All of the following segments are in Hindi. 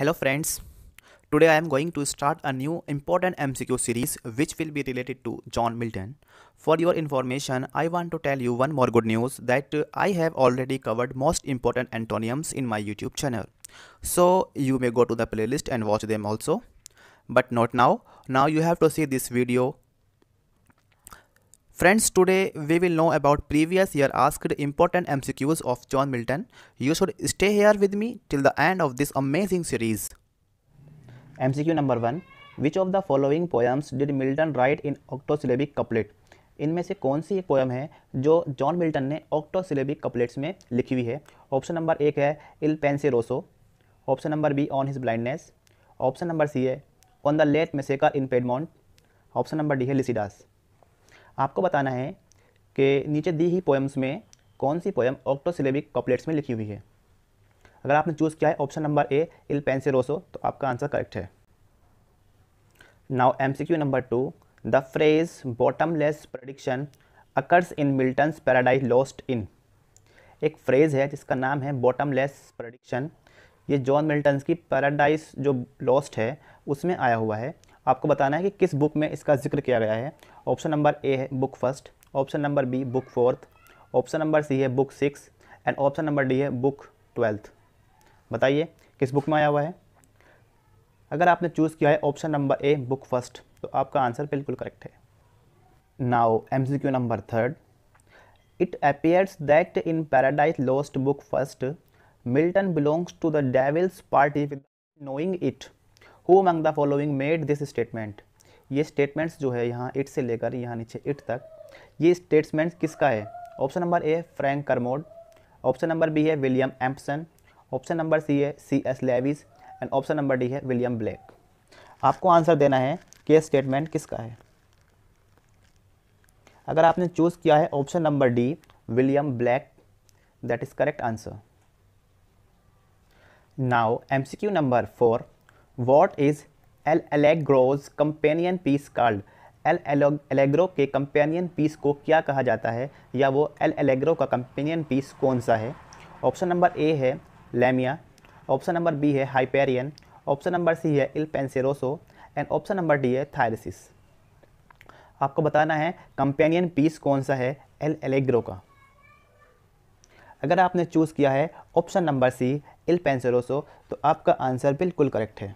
Hello friends, today I am going to start a new important MCQ series which will be related to John Milton. For your information, I want to tell you one more good news that uh, I have already covered most important antonyms in my YouTube channel. So you may go to the playlist and watch them also. But not now, now you have to see this video Friends, today we will know about previous year asked important MCQs of John Milton. You should stay here with me till the end of this amazing series. MCQ number 1 Which of the following poems did Milton write in octosyllabic couplet? इनमें से कौन सी पोएम है जो जॉन मिल्टन ने ऑक्टोसिलेबिक कपलेट्स में लिखी हुई है ऑप्शन नंबर एक है Il Penseroso option number B on his blindness option number C है on the late massacre in Piedmont option number D है लिसिडास आपको बताना है कि नीचे दी ही पोएम्स में कौन सी पोएम ऑक्टोसिलेबिक कॉपलेट्स में लिखी हुई है अगर आपने चूज़ किया है option number A Il Penseroso तो आपका आंसर करेक्ट है now MCQ number two the phrase bottomless perdition occurs in Milton's Paradise Lost in एक फ्रेज़ है जिसका नाम है बॉटमलेस प्रडिक्शन ये जॉन मिल्टन्स की पैराडाइज जो लॉस्ट है उसमें आया हुआ है आपको बताना है कि किस बुक में इसका जिक्र किया गया है ऑप्शन नंबर ए है book first option number B book fourth option number C है book six and option number D है बुक ट्वेल्थ बताइए किस बुक में आया हुआ है अगर आपने चूज़ किया है option number A book first तो आपका आंसर बिल्कुल करेक्ट है now M C Q number third it appears that in Paradise Lost book first Milton belongs to the devil's party with knowing it who among the following made this statement ये स्टेटमेंट्स जो है यहाँ इट से लेकर यहाँ नीचे इट तक ये स्टेटमेंट्स किसका है ऑप्शन नंबर ए है Frank Kermode option number B है William Empson option number C है C S Lewis and option number D है विलियम ब्लैक आपको आंसर देना है कि यह स्टेटमेंट किसका है अगर आपने चूज़ किया है option number D William Blake that is correct answer now MCQ number four what is L'Allegro's companion piece card L'Allegro के कंपेनियन पीस को क्या कहा जाता है या वो एल एलेग्रो का कंपेनियन पीस कौन सा है ऑप्शन नंबर ए है लेमिया ऑप्शन नंबर बी है हाइपेरियन ऑप्शन नंबर सी है Il Penseroso and option number D है थायरसिस आपको बताना है कंपेनियन पीस कौन सा है एल एलेग्रो का अगर आपने चूज़ किया है ऑप्शन नंबर सी इल पेंसेरोसो तो आपका आंसर बिल्कुल करेक्ट है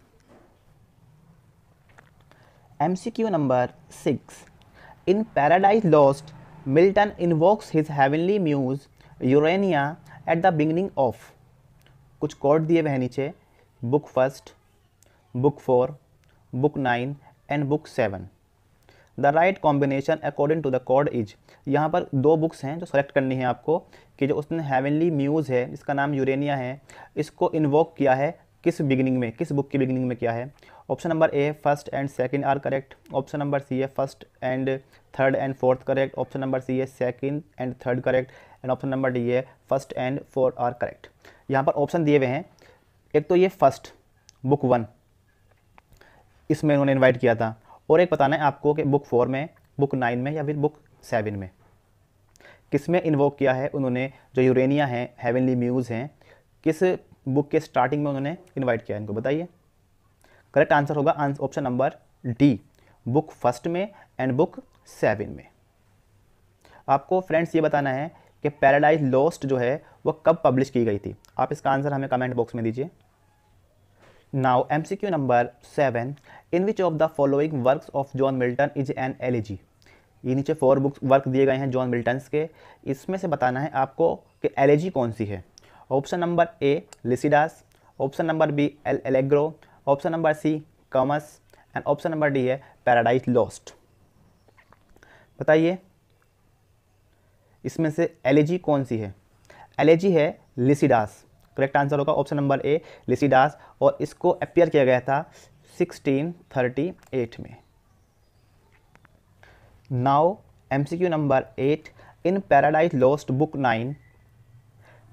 MCQ number six in Paradise Lost Milton invokes his heavenly muse Urania at the beginning of कुछ कोड दिए हुए नीचे book first book four book nine and book seven the right combination according to the code is यहाँ पर दो बुक्स हैं जो सेलेक्ट करनी है आपको कि जो उसने हेवनली म्यूज़ है जिसका नाम यूरेनिया है इसको इन्वोक किया है किस बिगिनिंग में किस बुक की बिगिनिंग में किया है option number A first and second are correct option number C है first and third and fourth correct option number C है second and third correct and option number D है first and fourth are correct यहाँ पर ऑप्शन दिए हुए हैं एक तो ये फर्स्ट बुक वन इसमें उन्होंने इन्वाइट किया था और एक बताना है आपको कि बुक फोर में बुक नाइन में या फिर बुक सेवन में किस में इन्वोक किया है उन्होंने जो यूरेनिया है, हेवनली म्यूज़ हैं किस बुक के स्टार्टिंग में उन्होंने इन्वाइट किया है इनको बताइए करेक्ट आंसर होगा option number D book first में एंड बुक सेवन में आपको फ्रेंड्स ये बताना है कि पैराडाइज लॉस्ट जो है वो कब पब्लिश की गई थी आप इसका आंसर हमें कमेंट बॉक्स में दीजिए now M C Q number seven in which of the following works of John Milton is an elegy ये नीचे फोर बुक्स वर्क दिए गए हैं जॉन मिल्टन के इसमें से बताना है आपको कि एलिजी कौन सी है option number A Lycidas option number B L'Allegro option number C Comus and option number D है पैराडाइज लॉस्ट बताइए इसमें से एलेजी कौन सी है एलेजी है लिसिडास करेक्ट आंसर होगा ऑप्शन नंबर ए लिसिडास और इसको अपियर किया गया था 1638 में now MCQ number eight in Paradise Lost book nine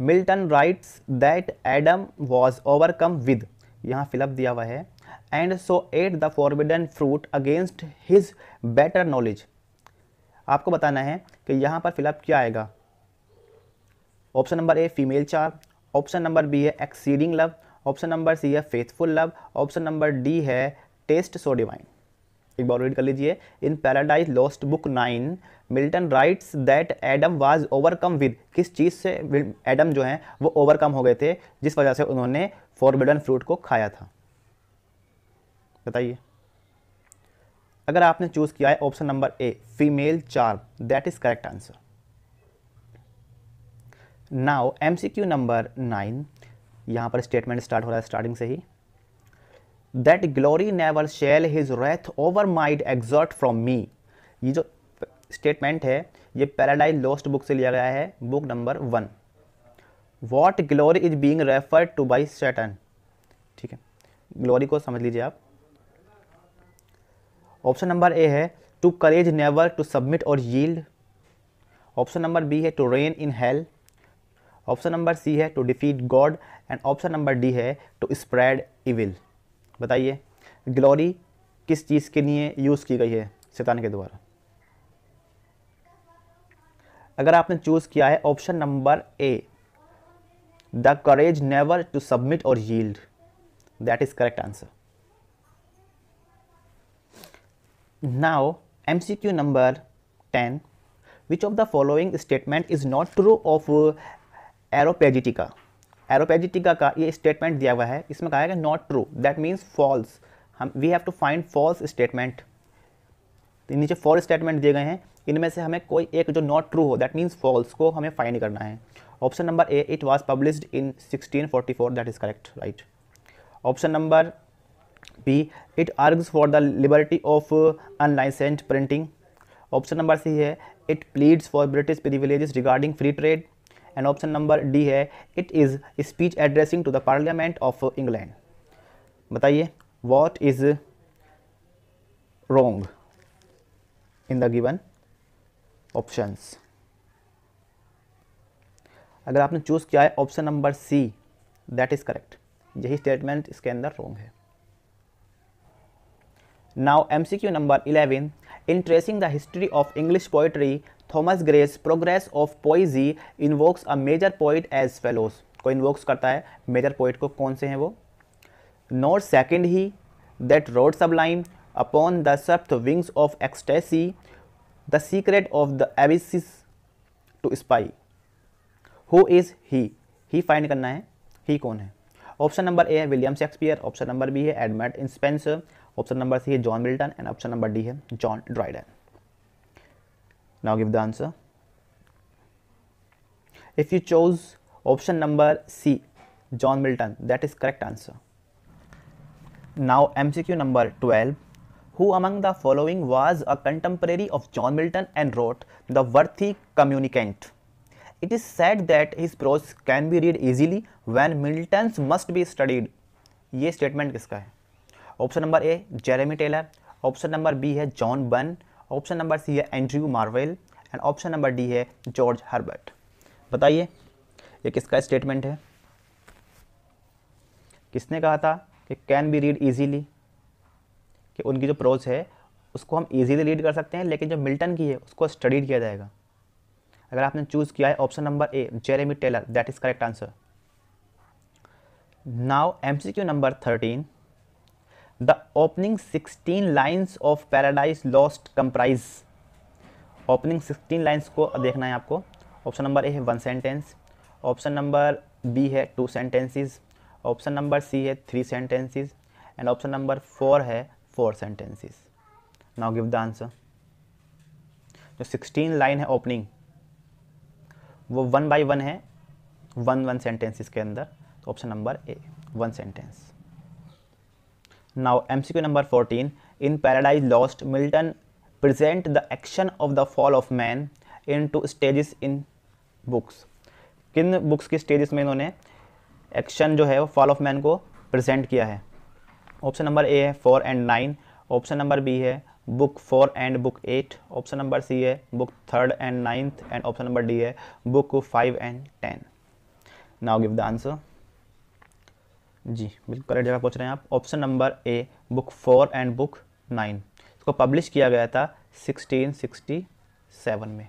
Milton writes that Adam was overcome with यहाँ फिलअप दिया हुआ है and so ate the forbidden fruit against his better knowledge आपको बताना है कि यहाँ पर फिलअप क्या आएगा option number A female charm option number B है exceeding love option number C है faithful love option number D है टेस्ट सो डिवाइन एक बार रीड कर लीजिए in Paradise Lost book nine Milton writes that Adam was overcome with किस चीज़ से एडम जो है वो ओवरकम हो गए थे जिस वजह से उन्होंने फॉरबिडन फ्रूट को खाया था बताइए अगर आपने चूज़ किया है option number A female charm that is correct answer now MCQ number nine यहाँ पर स्टेटमेंट स्टार्ट हो रहा है स्टार्टिंग से ही that glory never shall his wrath over might extort from me ये जो स्टेटमेंट है ये पैराडाइज लॉस्ट बुक से लिया गया है book number one what glory is being referred to by Satan ठीक है ग्लोरी को समझ लीजिए आप ऑप्शन नंबर ए है to courage never to submit और यील्ड ऑप्शन नंबर बी है to reign in hell option number C है to defeat God and option number D है टू स्प्रेड इविल बताइए ग्लोरी किस चीज़ के लिए यूज़ की गई है शैतान के द्वारा अगर आपने चूज़ किया है option number A the courage never to submit और yield that is correct answer C Q number ten which of the following statement is not true of Areopagitica Areopagitica का ये स्टेटमेंट दिया हुआ है इसमें कहा गया not true that means false हम we have to find false statement तो नीचे फॉल्स स्टेटमेंट दिए गए हैं इनमें से हमें कोई एक जो नॉट ट्रू हो दैट मीन्स फॉल्स को हमें फाइंड करना है option number A it was published in 1644 that is correct right option number B it argues for the liberty of unlicensed printing option number C है it pleads for British privilege regarding free trade and option number D है it is speech addressing to the Parliament of England बताइए what is wrong in the given options अगर आपने चूज़ किया है option number C that is correct यही स्टेटमेंट इसके अंदर रोंग है now MCQ number eleven tracing the history of English poetry Thomas Gray's progress of of invokes a major poet as fellows को इन्वोक्स करता है मेजर पोइट को कौन से हैं वो nor second he that rode line upon the सप्त wings of ecstasy the secret of the abyss to spy who is he he find करना है ही कौन है ऑप्शन नंबर ए है William Shakespeare option number B है Edmund Spenser option number C है John Milton and option number D है John Dryden now give the answer if you chose option number C John Milton that is correct answer now M C Q number twelve who among the following was a contemporary of John Milton and wrote the worthy communicant it is said that his prose can be read easily when Milton must be studied ये स्टेटमेंट किसका है option number A Jeremy Taylor option number B है John Donne option number C है Andrew Marvell and option number D है जॉर्ज हर्बर्ट बताइए ये किसका स्टेटमेंट है किसने कहा था कि कैन बी रीड ईजीली कि उनकी जो प्रोज है उसको हम ईजीली रीड कर सकते हैं लेकिन जो मिल्टन की है उसको स्टडीड किया जाएगा अगर आपने चूज़ किया है option number A Jeremy Taylor that is correct answer now Q number thirteen the opening sixteen lines of Paradise Lost comprise opening sixteen lines को देखना है आपको ऑप्शन नंबर ए है one sentence option number B है two sentences option number C है three sentences and option number four है four sentences now give the answer जो सिक्सटीन लाइन है ओपनिंग वो वन बाई वन है वन वन सेंटेंसेस के अंदर option number A one sentence M C Q number fourteen in Paradise Lost Milton present the action of the fall of man in two stages in books किन बुक्स की स्टेजेस में इन्होंने एक्शन जो है वो फॉल ऑफ मैन को प्रजेंट किया है ऑप्शन नंबर ए है four and nine option number B है book four and book eight option number C है book third and ninth and option number D है book five and ten now give the answer जी बिल्कुल करेक्ट जगह पूछ रहे हैं आप option number A book four and book nine इसको पब्लिश किया गया था 1667 में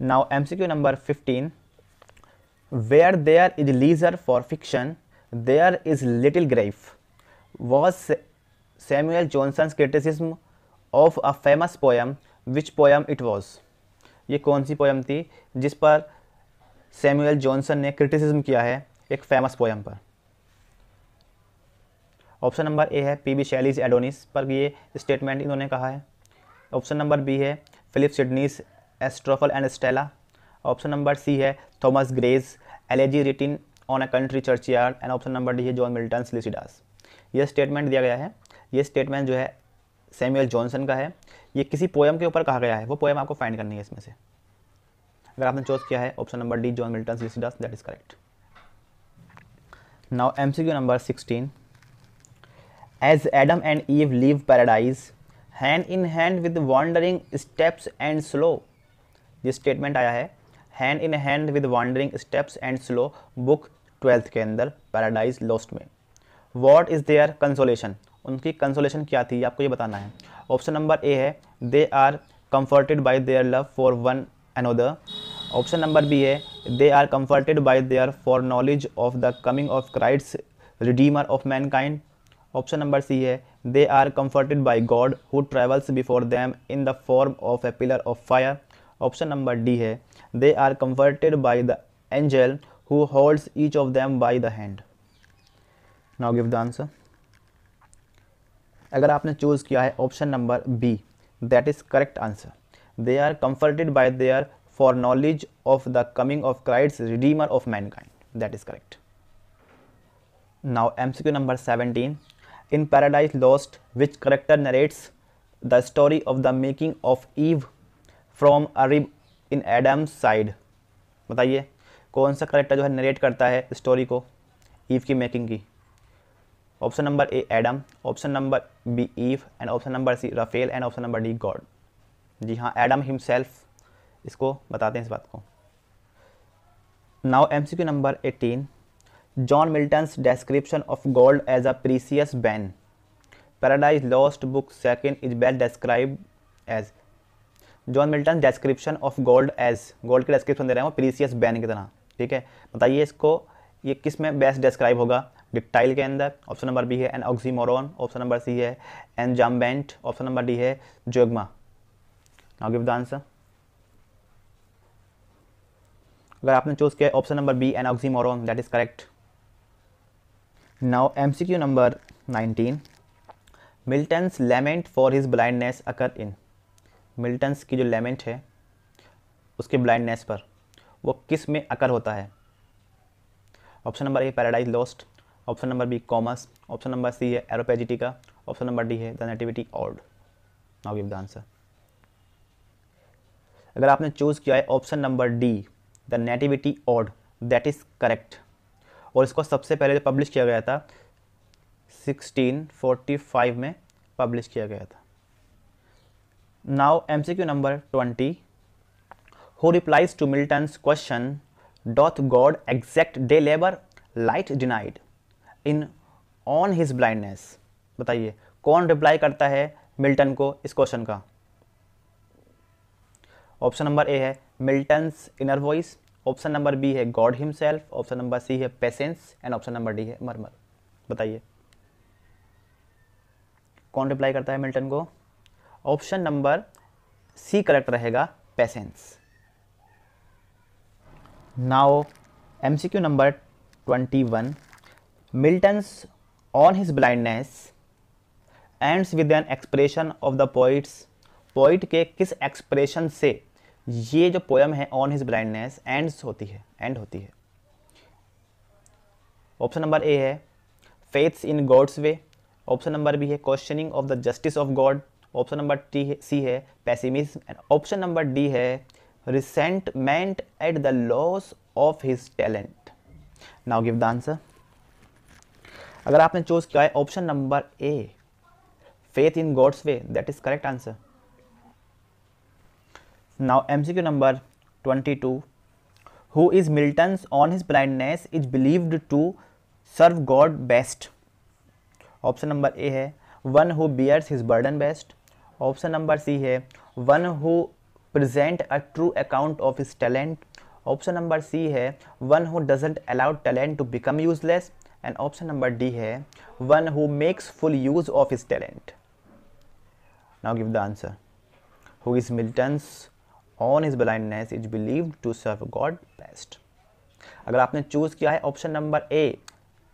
now MCQ number fifteen where there is leisure for fiction there is little grief was Samuel Johnson criticism of a famous poem which poem it was ये कौन सी पोएम थी जिस पर सैम्यूएल जॉनसन ने क्रिटिसिज्म किया है एक फेमस पोएम पर ऑप्शन नंबर ए है पी बी शैलीज एडोनिस पर ये स्टेटमेंट इन्होंने कहा है ऑप्शन नंबर बी है Philip Sidney's Astrophel and Stella option number C है Thomas Gray's elegy written on a country churchyard and option number D है जॉन मिल्टन लिसिडास ये स्टेटमेंट दिया गया है ये स्टेटमेंट जो है सैमुअल जॉनसन का है ये किसी पोएम के ऊपर कहा गया है वो पोएम आपको फाइंड करनी है इसमें से अगर आपने चोज किया है option number D John Milton Lycidas that is correct now mcq number 16 as adam and eve leave paradise hand in hand with wandering steps and slow ये स्टेटमेंट आया है hand in hand with wandering steps and slow book twelfth के अंदर पैराडाइज लॉस्ट में वॉट इज़ देयर कंसोलेशन उनकी कंसोलेशन क्या थी आपको ये बताना है ऑप्शन नंबर ए है they are comforted by their love for one another option number B है they are by they are for knowledge of the coming of Christ redeemer of mankind option number C है they are comforted by God who travels before them in the form of a pillar of fire option number D है they are comforted by the angel who holds each of them by the hand now give the answer अगर आपने चूज़ किया है option number B that is correct answer they are comforted they their for knowledge of the coming of Christ, Redeemer of mankind. That is correct. Now, MCQ number 17. In Paradise Lost, which character narrates the story of the making of Eve from a rib in Adam's side? bataiye kaun sa character jo hai narrate karta hai story ko eve ki making ki option number a adam option number b eve and option number c raphael and option number d god जी हाँ एडम हिमसेल्फ इसको बताते हैं इस बात को now MCQ number 18 John Milton's description of gold as a precious bane Paradise Lost book second is best describe as John Milton description of gold as gold के डिस्क्रिप्शन दे रहे हैं वो प्रीसियस बैन की तरह ठीक है बताइए इसको ये किस में बेस्ट डिस्क्राइब होगा डिप्टाइल के अंदर ऑप्शन नंबर बी है an oxymoron option number C है enjambment option number D है zeugma now give the answer अगर आपने चूज किया option number B an oxymoron that is correct now M C Q number nineteen Milton's lament for his blindness occur in Milton's की जो लेमेंट है उसके ब्लाइंडनेस पर वो किस में अकर होता है option number A Paradise Lost option number B Comus option number C है Areopagitica option number D है the nativity ode now give the answer अगर आपने चूज़ किया है option number D the nativity ode that is correct और इसको सबसे पहले पब्लिश किया गया था 1645 में पब्लिश किया गया था now M C Q number twenty who replies to Milton question doth God exact day labour light denied in on his blindness बताइए कौन रिप्लाई करता है मिल्टन को इस क्वेश्चन का ऑप्शन नंबर ए है Milton's inner voice option number B है God himself option number C है patience and option number D है मरमर बताइए कौन रिप्लाई करता है मिल्टन को ऑप्शन नंबर सी करेक्ट रहेगा patience now MCQ number twenty one Milton's on his blindness ends with an expression of the poets poet के किस एक्सप्रेशन से ये जो पोयम है ऑन हिज ब्लाइंडनेस एंड होती है एंड होती है ऑप्शन नंबर ए है faiths in God's way option number B है questioning of the justice of God option number T है सी है pessimism and option number D है resentment at the loss of his talent now give the answer अगर आपने चूज किया है option number A faith in God's way that is correct answer Now MCQ number 22. Who is Milton's on his blindness is believed to serve God best? Option number A है one who bears his burden best. Option number C है one who present a true account of his talent. Option number C है one who doesn't allow talent to become useless. And option number D है one who makes full use of his talent. Now give the answer. Who is Milton's on his blindness is believe to serve God best अगर आपने चूज किया है option number A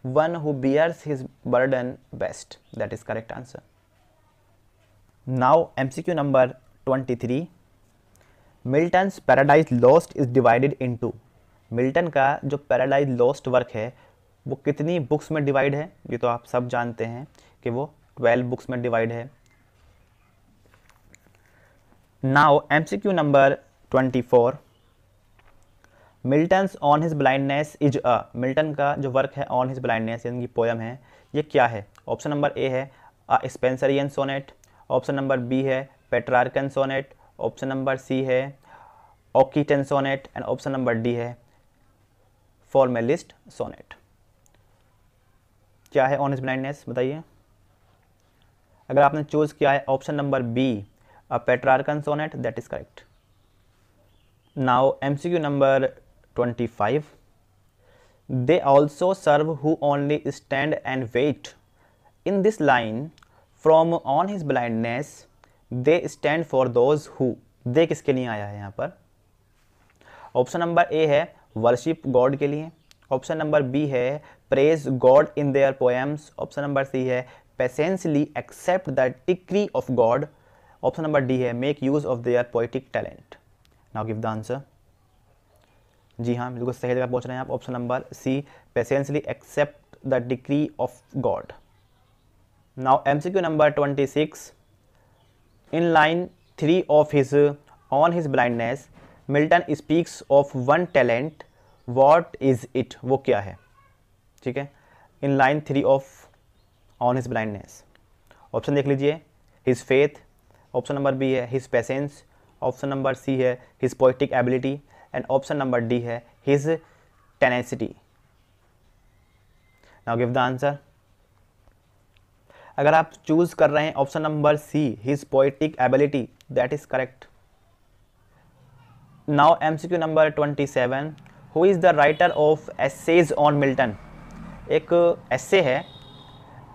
one who bears his burden best that is correct answer now MCQ number twenty three Milton's Paradise Lost is divided to Milton का जो पैराडाइज लॉस्ट वर्क है वो कितनी बुक्स में डिवाइड है ये तो आप सब जानते हैं कि वो ट्वेल्व बुक्स में डिवाइड है Now MCQ number 24 Milton's on his blindness is a Milton का जो वर्क है ऑन हिज ब्लाइंडनेस यानी कि पोएम है ये क्या है ऑप्शन नंबर ए है a Spenserian sonnet option number B है Petrarchan sonnet option number C है Occitan sonnet and option number D है फॉर्मेलिस्ट सोनेट क्या है ऑन हिज ब्लाइंडनेस बताइए अगर आपने चूज़ किया है option number B a Petrarchan sonnet that is correct. Now MCQ number 25. They also serve who only stand and wait. In this line from on his blindness they stand for those who they kiske liye aaya hai yahan par option number a hai worship god ke liye option number b hai praise god in their poems option number c hai patiently accept the decree of god option number D है make use of their poetic talent now give the answer जी हाँ बिल्कुल सही जगह पूछ रहे हैं आप option number C patiently accept the degree of God now M C Q number twenty six in line three of his on his blindness Milton speaks of one talent what is it वो क्या है ठीक है in line three of on his blindness option देख लीजिए his faith option number B है his patience option number C है his poetic ability and option number D है his tenacity now give the answer अगर आप चूज कर रहे हैं option number C his poetic ability that is correct now MCQ number twenty seven who is the writer of essays on Milton एक एसे है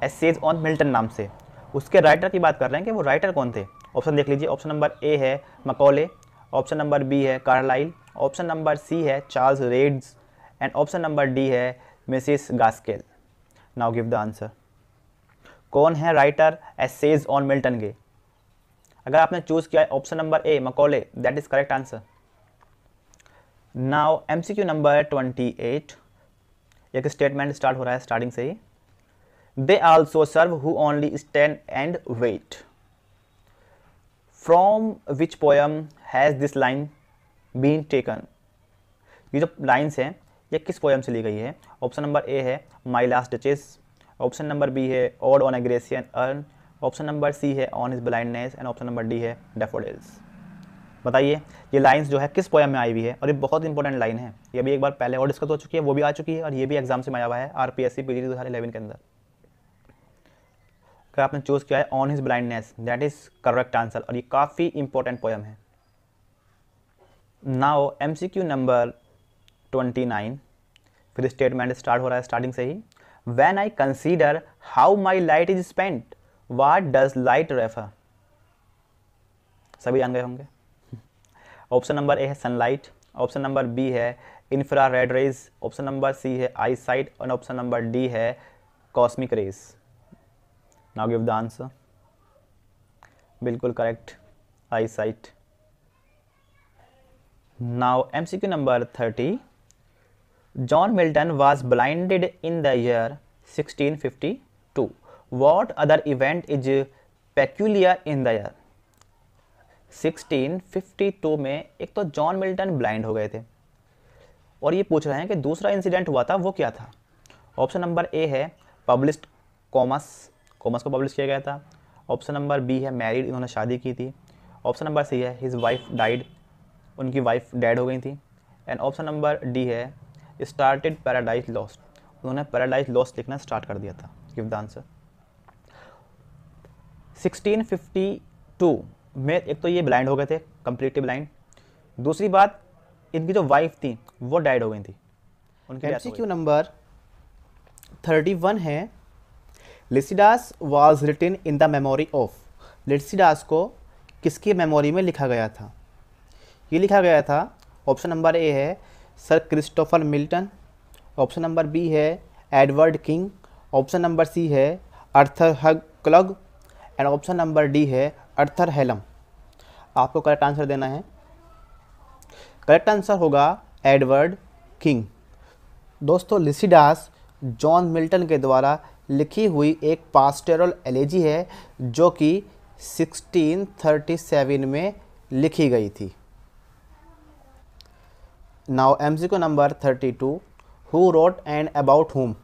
एसेज ऑन मिल्टन नाम से उसके राइटर की बात कर रहे हैं कि वो राइटर कौन थे ऑप्शन देख लीजिए ऑप्शन नंबर ए है मकौले ऑप्शन नंबर बी है कार्लाइल ऑप्शन नंबर सी है Charles Reade's and option number D है Mrs Gaskell now give the answer कौन है राइटर एसेज ऑन मिल्टन गे अगर आपने चूज़ किया है option number A Macaulay that is correct answer now M C Q number twenty eight एक स्टेटमेंट स्टार्ट हो रहा है स्टार्टिंग से ही they also serve who only stand and wait from which poem has this line been taken ये जो लाइन्स हैं ये किस पोएम से ली गई है ऑप्शन नंबर ए है my last duchess option number B है ode on a Grecian urn option number C है on his blindness and option number D है डेफोडेल्स बताइए ये लाइंस जो है किस पोएम में आई हुई है और ये बहुत इंपॉर्टेंट लाइन है ये भी एक बार पहले और डिस्कस हो चुकी है वो भी आ चुकी है और ये भी एग्जाम से आया हुआ है आर पी एस सी के अंदर फिर आपने चूज़ किया है on his blindness that is correct answer और ये काफ़ी इंपॉर्टेंट पोएम है now M C Q number twenty nine फिर स्टेटमेंट स्टार्ट हो रहा है स्टार्टिंग से ही when I consider how my light is spent what does light refer सभी जान गए होंगे ऑप्शन नंबर ए है सनलाइट ऑप्शन नंबर बी है infrared rays option number C है आई साइट और ऑप्शन नंबर डी है cosmic rays now give the answer बिल्कुल correct eyesight now M C Q number thirty John Milton was blinded in the year sixteen fifty two what other event is peculiar in the year टू में एक तो जॉन मिल्टन ब्लाइंड हो गए थे और ये पूछ रहे हैं कि दूसरा इंसिडेंट हुआ था वो क्या था ऑप्शन नंबर ए है पब्लिस्ड कॉमर्स कॉमर्स को पब्लिश किया गया था ऑप्शन नंबर बी है मैरिड इन्होंने शादी की थी ऑप्शन नंबर सी है हिज वाइफ डाइड उनकी वाइफ डेड हो गई थी एंड ऑप्शन नंबर डी है स्टार्टेड पैराडाइज लॉस्ट उन्होंने पैराडाइज लॉस्ट लिखना स्टार्ट कर दिया था गिव द आंसर 1652 में एक तो ये ब्लाइंड हो गए थे कम्प्लीटली ब्लाइंड दूसरी बात इनकी जो वाइफ थी वो डाइड हो गई थी उनके नंबर नंबर वन है Lycidas was written in the memory of Lycidas को किसकी मेमोरी में लिखा गया था ये लिखा गया था ऑप्शन नंबर ए है sir Christopher Milton option number B है Edward King option number C है Arthur Hugh Clough and option number D है अर्थर हेलम आपको करेक्ट आंसर देना है करेक्ट आंसर होगा एडवर्ड किंग दोस्तों लिसिडास जॉन मिल्टन के द्वारा लिखी हुई एक पास्टेरल एलेजी है जो कि 1637 में लिखी गई थी नाउ एम जी को number 32 who wrote and about whom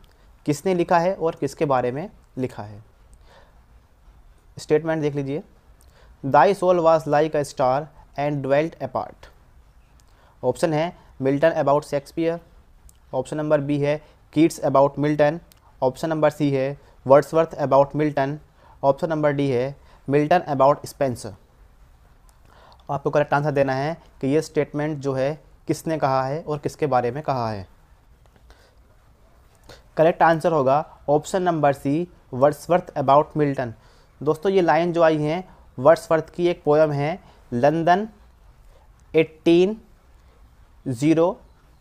किसने लिखा है और किसके बारे में लिखा है स्टेटमेंट देख लीजिए thy soul was like a star and dwelt apart option है Milton about Shakespeare option number B है Keats about Milton option number C है Wordsworth about Milton option number D है मिल्टन अबाउट स्पेंसर आपको करेक्ट आंसर देना है कि ये स्टेटमेंट जो है किसने कहा है और किसके बारे में कहा है करेक्ट आंसर होगा option number C Wordsworth about Milton दोस्तों ये लाइन जो आई है वर्ड्सवर्थ की एक पोएम है London eighteen zero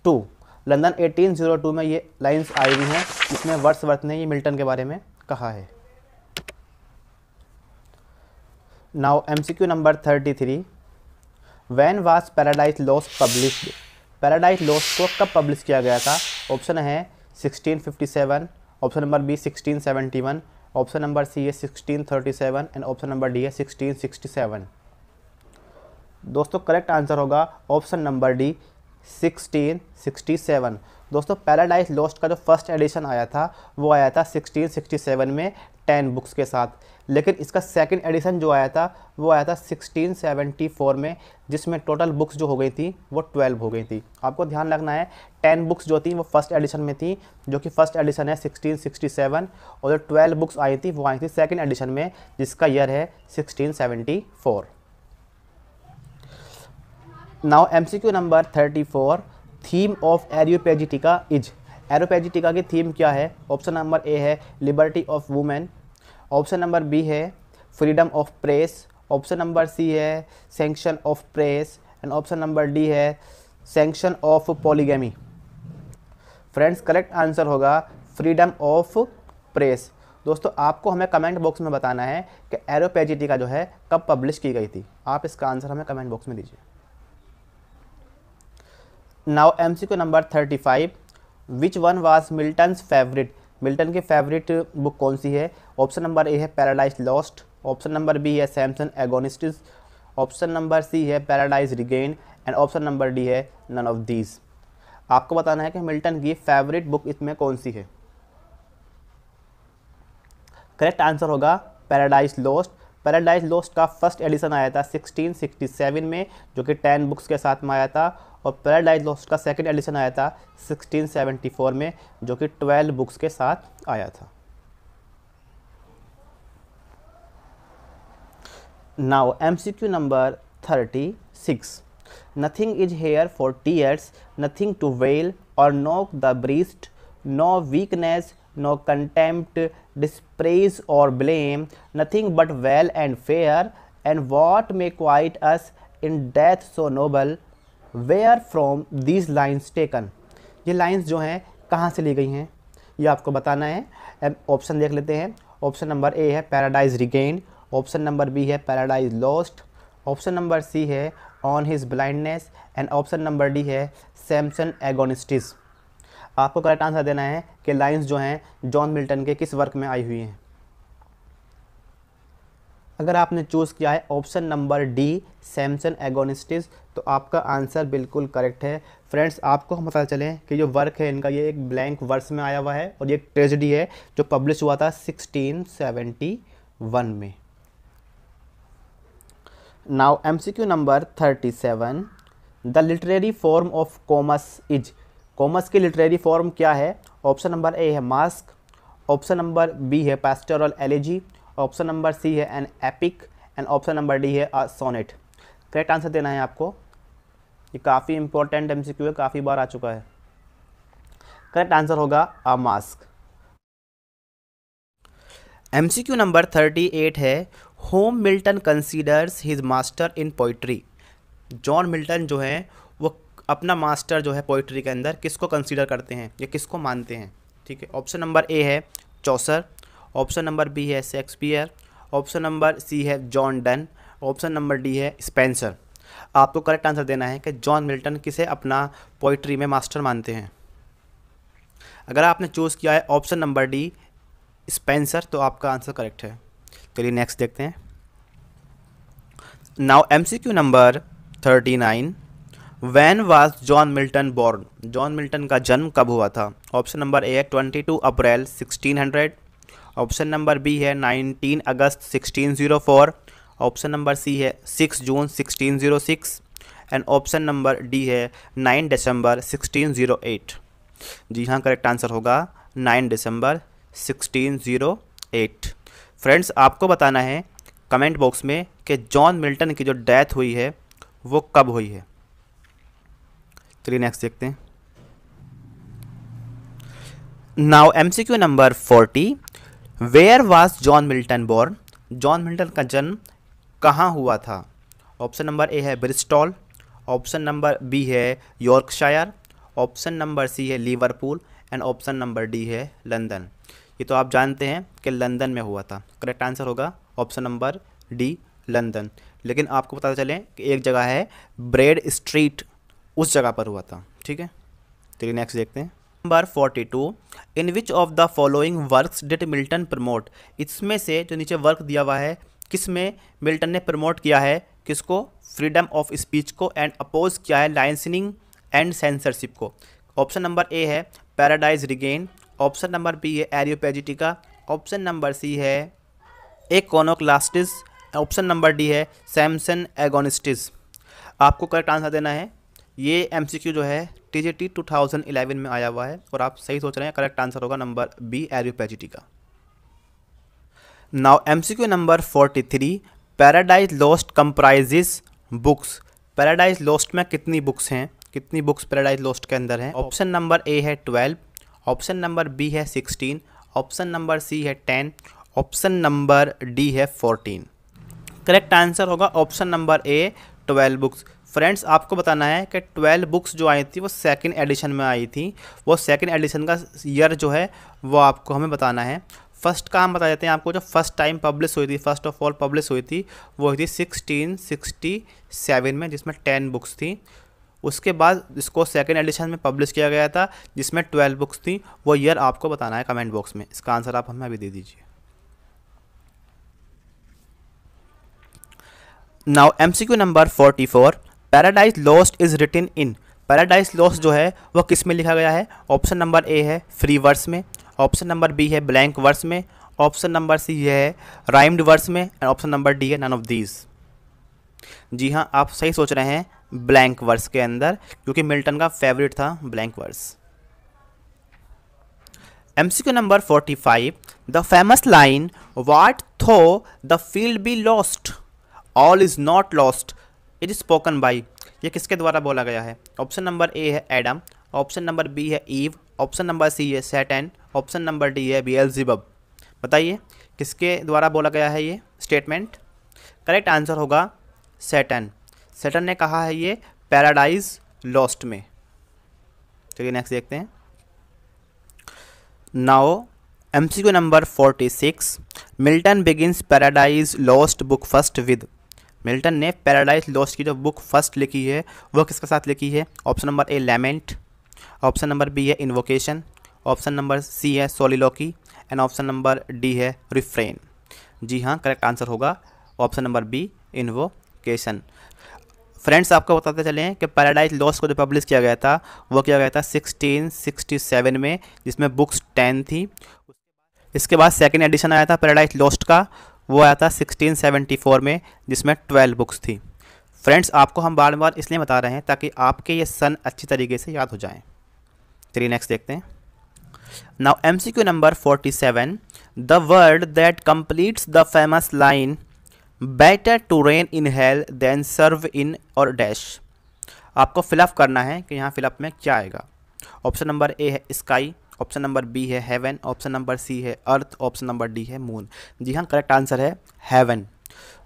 two London 1802 में ये लाइंस आई हुई हैं इसमें वर्ड्सवर्थ ने ये मिल्टन के बारे में कहा है now MCQ number 33 when was Paradise Lost publish Paradise Lost को कब पब्लिश किया गया था ऑप्शन है 1657 option number B 1671 option number C है 1637 एंड ऑप्शन नंबर डी है 1667 दोस्तों करेक्ट आंसर होगा ऑप्शन नंबर डी 1667 दोस्तों पैराडाइज लॉस्ट का जो फर्स्ट एडिशन आया था वो आया था 1667 में टेन बुक्स के साथ लेकिन इसका सेकंड एडिशन जो आया था वो आया था 1674 में जिसमें टोटल बुक्स जो हो गई थी वो 12 हो गई थी आपको ध्यान रखना है 10 बुक्स जो थी वो फर्स्ट एडिशन में थी जो कि फर्स्ट एडिशन है 1667 और जो 12 बुक्स आई थी वो आई थी सेकंड एडिशन में जिसका ईयर है sixteen now MCQ number 34 theme of Areopagitica is Areopagitica की थीम क्या है ऑप्शन नंबर ए है liberty of women option number B है freedom of press option number C है sanction of press and option number D है sanction of polygamy friends correct answer होगा फ्रीडम ऑफ प्रेस दोस्तों आपको हमें कमेंट बॉक्स में बताना है कि एरोपेजिटिका जो है कब पब्लिश की गई थी आप इसका आंसर हमें कमेंट बॉक्स में दीजिए now M C number thirty five which one was Milton favourite Milton की फेवरेट बुक कौन सी है ऑप्शन नंबर ए है Paradise Lost option number B है Samson Agonistes option number C है Paradise Regained and option number D है नन ऑफ दीज आपको बताना है कि मिल्टन की फेवरेट बुक इसमें कौन सी है करेक्ट आंसर होगा पैराडाइज लॉस्ट पैराडाइज लॉस्ट का फर्स्ट एडिशन आया था 1667 में जो कि 10 बुक्स के साथ में आया था और पैराडाइज लॉस्ट का सेकंड एडिशन आया था 1674 में जो कि 12 बुक्स के साथ आया था now MCQ number 36 nothing is here for tears nothing to wail or knock the breast no weakness no contempt dispraise or blame nothing but well and fair and what may quiet us in death so noble where from these lines taken ये लाइन्स जो हैं कहाँ से ली गई हैं ये आपको बताना है ऑप्शन देख लेते हैं ऑप्शन नंबर ए है Paradise regain option number B है Paradise Lost option number C है on his blindness and option number D है सैमसन एगोनिस्टिस आपको करेक्ट आंसर देना है कि लाइन्स जो हैं जॉन मिल्टन के किस वर्क में आई हुई हैं अगर आपने चूज़ किया है option number D Samson Agonistes तो आपका आंसर बिल्कुल करेक्ट है फ्रेंड्स आपको हम पता चलें कि जो वर्क है इनका ये एक ब्लैंक वर्स में आया हुआ है और ये ट्रेजडी है जो पब्लिश हुआ था 1671 में now MCQ number 37 the literary form of Comus is Comus की लिटरेरी फॉर्म क्या है ऑप्शन नंबर ए है मास्क ऑप्शन नंबर बी है pastoral elegy option number C है an epic and option number D है सोनेट करेक्ट आंसर देना है आपको ये काफ़ी इंपॉर्टेंट एम है काफ़ी बार आ चुका है करेक्ट आंसर होगा a masque M number thirty eight है whom Milton considers his master in poetry John Milton जो है वो अपना मास्टर जो है पोइट्री के अंदर किसको कंसीडर करते हैं या किसको मानते हैं ठीक है ऑप्शन नंबर ए है चौसर ऑप्शन नंबर बी है शेक्सपियर ऑप्शन नंबर सी है John Donne option number D है स्पेंसर आपको तो करेक्ट आंसर देना है कि जॉन मिल्टन किसे अपना पोइट्री में मास्टर मानते हैं अगर आपने चूज़ किया है ऑप्शन नंबर डी स्पेंसर तो आपका आंसर करेक्ट है चलिए नेक्स्ट देखते हैं now M C Q number thirty nine when was John Milton born John Milton का जन्म कब हुआ था ऑप्शन नंबर ए है twenty two April sixteen hundred option number B है nineteen August sixteen zero four option number C है six June sixteen zero six and option number D है nine December sixteen zero eight जी हाँ करेक्ट आंसर होगा nine December sixteen zero eight friends आपको बताना है कमेंट बॉक्स में कि जॉन मिल्टन की जो डेथ हुई है वो कब हुई है चलिए नेक्स्ट देखते हैं now M C Q number forty where was John Milton born John Milton का जन्म कहाँ हुआ था ऑप्शन नंबर ए है ब्रिस्टॉल ऑप्शन नंबर बी है यॉर्कशायर ऑप्शन नंबर सी है Liverpool and option number D है लंदन ये तो आप जानते हैं कि लंदन में हुआ था करेक्ट आंसर होगा ऑप्शन नंबर डी लंदन लेकिन आपको पता चले कि एक जगह है ब्रेड स्ट्रीट उस जगह पर हुआ था ठीक है चलिए नेक्स्ट देखते हैं number forty two in which of the following works did Milton promote इसमें से जो नीचे वर्क दिया हुआ है किस में मिल्टन ने प्रमोट किया है किसको फ्रीडम ऑफ स्पीच को एंड अपोज किया है लाइसेनिंग एंड सेंसरशिप को ऑप्शन नंबर ए है Paradise regain option number B है एरियोपेजिटिका ऑप्शन नंबर सी है Eikonoklastes option number D है सैमसन एगोनिस्टिस आपको करेक्ट आंसर देना है ये एम जो है T J T two thousand eleven में आया हुआ है और आप सही सोच रहे हैं करेक्ट आंसर होगा number B Areopagitica Q number forty 43 Paradise Lost comprise books Paradise Lost में कितनी बुक्स हैं कितनी बुक्स पैराडाइज लॉस्ट के अंदर हैं ऑप्शन नंबर ए है 12 ऑप्शन नंबर बी है 16 ऑप्शन नंबर सी है 10 ऑप्शन नंबर डी है 14 करेक्ट आंसर होगा option number A 12 books friends आपको बताना है कि 12 बुक्स जो आई थी वो सेकंड एडिशन में आई थी वो सेकंड एडिशन का ईयर जो है वो आपको हमें बताना है फर्स्ट काम बता देते हैं आपको जो फर्स्ट टाइम पब्लिश हुई थी फर्स्ट ऑफ ऑल पब्लिश हुई थी वो हुई थी सिक्सटीन सिक्सटी सेवन में जिसमें टेन बुक्स थी उसके बाद इसको सेकेंड एडिशन में पब्लिश किया गया था जिसमें ट्वेल्व बुक्स थी वो ईयर आपको बताना है कमेंट बॉक्स में इसका आंसर आप हमें अभी दे दीजिए now M C Q number forty four Paradise Lost is written in Paradise Lost जो है वह किस में लिखा गया है ऑप्शन नंबर ए है फ्री वर्स में ऑप्शन नंबर बी है ब्लैंक वर्स में ऑप्शन नंबर सी है राइम्ड वर्स में एंड ऑप्शन नंबर डी है नन ऑफ दीज जी हाँ आप सही सोच रहे हैं ब्लैंक वर्स के अंदर क्योंकि मिल्टन का फेवरेट था blank verse MCQ number forty five the famous line what though the field be lost all is not lost it is spoken by ये किसके द्वारा बोला गया है ऑप्शन नंबर ए है एडम ऑप्शन नंबर बी है ईव ऑप्शन नंबर सी है एन ऑप्शन नंबर डी है बी एलजीबब बताइए किसके द्वारा बोला गया है ये स्टेटमेंट करेक्ट आंसर होगा सेटन सेटन ने कहा है ये पैराडाइज लॉस्ट में चलिए नेक्स्ट देखते हैं now M C Q number forty six Milton begins Paradise Lost book first with Milton ने पैराडाइज लॉस्ट की जो बुक फर्स्ट लिखी है वह किसके साथ लिखी है option number A lament option number B है इन्वोकेशन ऑप्शन नंबर सी है soliloquy and option number D है रिफ्रेन जी हाँ करेक्ट आंसर होगा option number B invocation friends आपको बताते चलें कि पैराडाइज लॉस को जो पब्लिश किया गया था वो किया गया था 1667 में जिसमें बुक्स 10 थी इसके बाद सेकेंड एडिशन आया था पैराडाइज लॉस्ट का वो आया था 1674 में जिसमें 12 बुक्स थी फ्रेंड्स आपको हम बार बार इसलिए बता रहे हैं ताकि आपके ये सन अच्छी तरीके से याद हो जाएँ चलिए नेक्स्ट देखते हैं now M C Q number forty seven the word that completes the famous line better to reign in hell than serve in और डैश आपको फिलअप करना है कि यहाँ फिलअप में क्या आएगा ऑप्शन नंबर ए है स्काई ऑप्शन नंबर बी है हेवन ऑप्शन नंबर सी है अर्थ ऑप्शन नंबर डी है मून जी हाँ करेक्ट आंसर है हेवन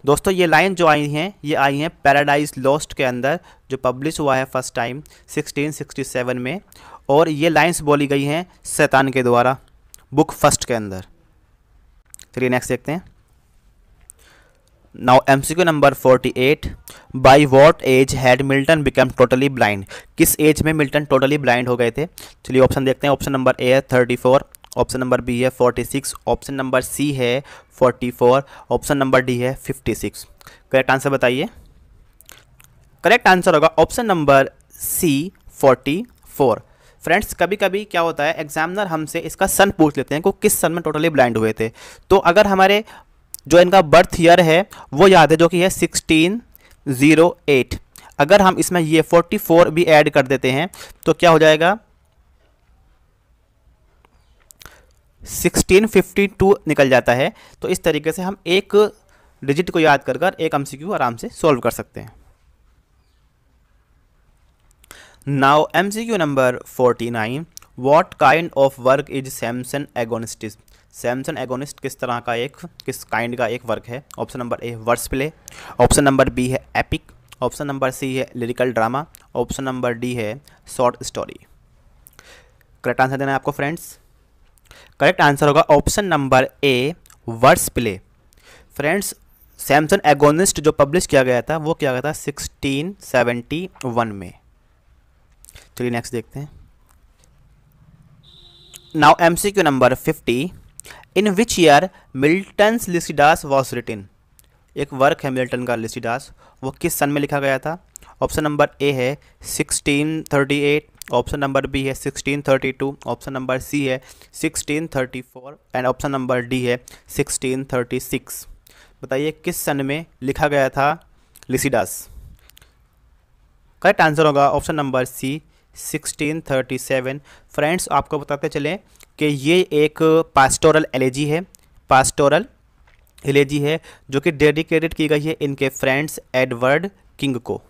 दोस्तों ये लाइन जो आई हैं ये आई हैं पैराडाइज लॉस्ट के अंदर जो पब्लिश हुआ है फर्स्ट टाइम 1667 में और ये लाइंस बोली गई हैं शैतान के द्वारा बुक फर्स्ट के अंदर चलिए नेक्स्ट देखते हैं now M C Q number forty eight by what age had Milton become totally blind किस एज में मिल्टन टोटली ब्लाइंड हो गए थे चलिए ऑप्शन देखते हैं ऑप्शन नंबर ए है thirty four option number B है forty six option number C है forty four option number D है फिफ्टी सिक्स करेक्ट आंसर बताइए करेक्ट आंसर होगा option number C forty four friends कभी कभी क्या होता है एग्जामिनर हमसे इसका सन पूछ लेते हैं कि किस सन में टोटली ब्लाइंड हुए थे तो अगर हमारे जो इनका बर्थ ईयर है वो याद है जो कि है सिक्सटीन ज़ीरो एट अगर हम इसमें ये फोर्टी फोर भी ऐड कर देते हैं तो क्या हो जाएगा सिक्सटीन फिफ्टी टू निकल जाता है तो इस तरीके से हम एक डिजिट को याद कर कर एक एमसीक्यू आराम से सॉल्व कर सकते हैं M C Q number forty nine what kind of work is Samson Agonistes किस तरह का एक किस काइंड का एक वर्क है option number A verse play option number B है एपिक ऑप्शन नंबर सी है lyrical drama option number D है शॉर्ट स्टोरी करेक्ट आंसर देना है आपको फ्रेंड्स करेक्ट आंसर होगा option number A verse play friends Samson Agonistes जो पब्लिश किया गया था वो किया गया था सिक्सटीन सेवेंटी वन में चलिए नेक्स्ट देखते हैं now M C Q number fifty in which year Milton Lycidas was written एक वर्क है मिल्टन का लिसिडास वो किस सन में लिखा गया था ऑप्शन नंबर ए है 1638 ऑप्शन नंबर बी है 1632 ऑप्शन नंबर सी है 1634 एंड ऑप्शन नंबर डी है 1636 बताइए किस सन में लिखा गया था लिसिडास करेक्ट आंसर होगा ऑप्शन नंबर सी 1637 फ्रेंड्स आपको बताते चलें कि ये एक पास्टोरल एलेजी है पास्टोरल एलेजी है जो कि डेडिकेटेड की गई है इनके फ्रेंड्स एडवर्ड किंग को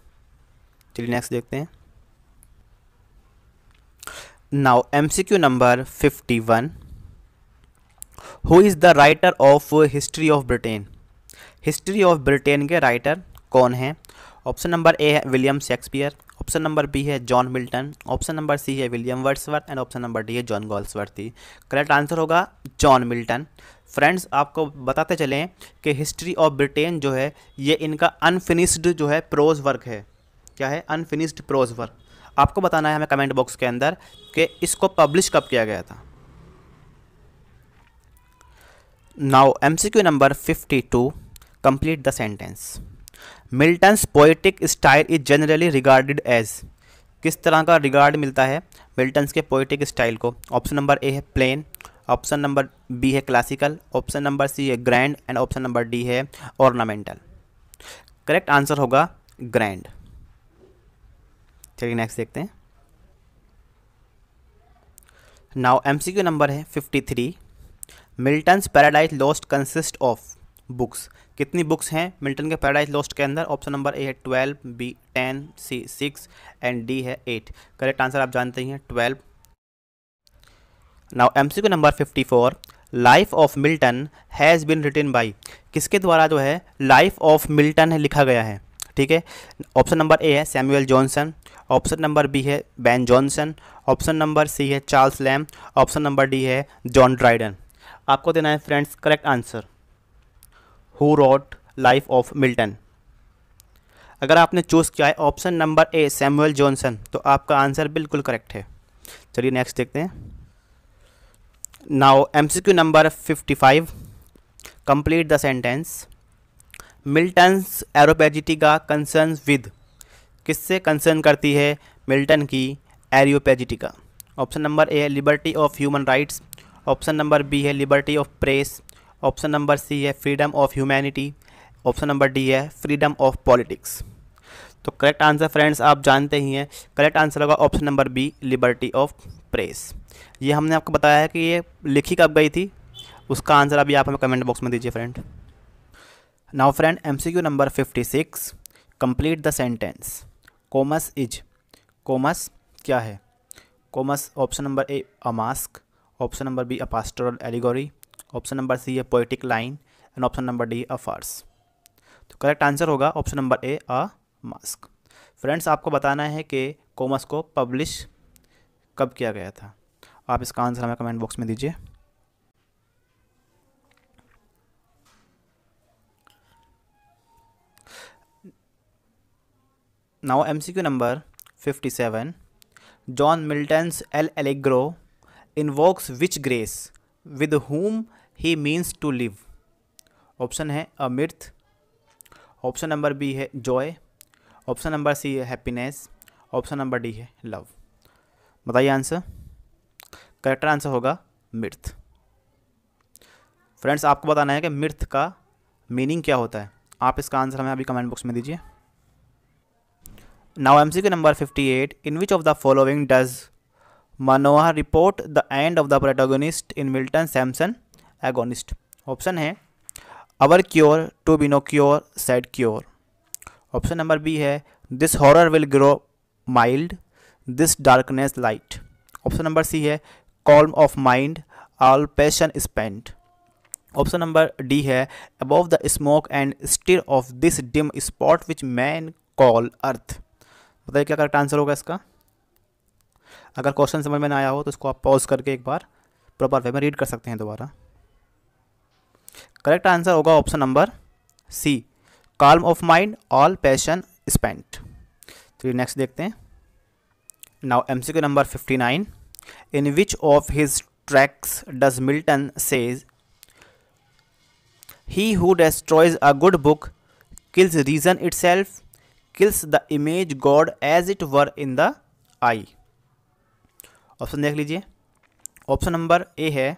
चलिए नेक्स्ट देखते हैं now MCQ number 51 who is the writer of history of Britain history of Britain के राइटर कौन हैं ऑप्शन नंबर ए है William Shakespeare option number B है John Milton option number C है William Wordsworth and option number D है जॉन थी करेक्ट आंसर होगा जॉन मिल्टन फ्रेंड्स आपको बताते चलें कि हिस्ट्री ऑफ ब्रिटेन जो है ये इनका अनफिनिश्ड जो है प्रोज वर्क है क्या है अनफिनिश्ड प्रोज वर्क आपको बताना है हमें कमेंट बॉक्स के अंदर कि इसको पब्लिश कब किया गया था now MCQ number 52 complete the sentence Milton's poetic style is generally regarded as किस तरह का रिगार्ड मिलता है मिल्टन्स के पोइटिक स्टाइल को ऑप्शन नंबर ए है प्लेन ऑप्शन नंबर बी है क्लासिकल ऑप्शन नंबर सी है grand and option number D है ऑर्नामेंटल करेक्ट आंसर होगा ग्रैंड चलिए नेक्स्ट देखते हैं नाउ एमसीक्यू नंबर है 53 Milton's Paradise Lost consist of books कितनी बुक्स हैं मिल्टन के पैराडाइज लॉस्ट के अंदर ऑप्शन नंबर ए है twelve B ten C six and D है एट करेक्ट आंसर आप जानते ही हैं twelve now M number fifty four life of Milton has been written by किसके द्वारा जो है लाइफ ऑफ मिल्टन है लिखा गया है ठीक है ऑप्शन नंबर ए है Samuel Johnson option number B है Ben Jonson option number C है Charles Lamb option number D है जॉन ड्राइडन आपको देना है friends correct answer who wrote life of Milton अगर आपने चूज़ किया है option number A Samuel Johnson तो आपका आंसर बिल्कुल करेक्ट है चलिए नेक्स्ट देखते हैं now MCQ number 55 complete the sentence Milton's Areopagitica concern with किससे कंसर्न करती है मिल्टन की एरियोपेजिटिका ऑप्शन नंबर ए है liberty of human rights option number B है liberty of press option number C है freedom of humanity option number D है फ्रीडम ऑफ पॉलिटिक्स तो करेक्ट आंसर फ्रेंड्स आप जानते ही हैं करेक्ट आंसर होगा option number B liberty of press ये हमने आपको बताया है कि ये लिखी कब गई थी उसका आंसर अभी आप हमें कमेंट बॉक्स में दीजिए friend now friend M C Q number fifty six complete the sentence Comus is Comus क्या है Comus option number A a masque option number B a pastoral allegory option number C है poetic line and option number D a farce तो करेक्ट आंसर होगा option number A a masque friends आपको बताना है कि कॉमर्स को पब्लिश कब किया गया था आप इसका आंसर हमें कमेंट बॉक्स में दीजिए now MCQ number 57 John Milton's L'Allegro invokes which grace with whom he means to live option है अमिर्थ ऑप्शन नंबर बी है जॉय ऑप्शन नंबर सी है हैप्पीनेस ऑप्शन नंबर डी है लव बताइए आंसर करेक्ट आंसर होगा मिर्थ फ्रेंड्स आपको बताना है कि मिर्थ का मीनिंग क्या होता है आप इसका आंसर हमें अभी कमेंट बॉक्स में दीजिए now M C Q number fifty eight in which of the following does Manoah report the end of the protagonist in Milton Samson Agonistes option है our cure to be no cure said cure option number B है this horror will grow mild this darkness light option number C है calm of mind all passion spent option number D है above the smoke and still of this dim spot which man call earth बताइए क्या करेक्ट आंसर होगा इसका अगर क्वेश्चन समझ में ना आया हो तो इसको आप पॉज करके एक बार प्रॉपर वे में रीड कर सकते हैं दोबारा करेक्ट आंसर होगा option number C calm of mind all passion spent तो ये नेक्स्ट देखते हैं now M C Q number fifty nine in which of his tracts does Milton say he who destroys a good book kills reason itself kills the image God as it were in the eye option देख लीजिए ऑप्शन नंबर ए है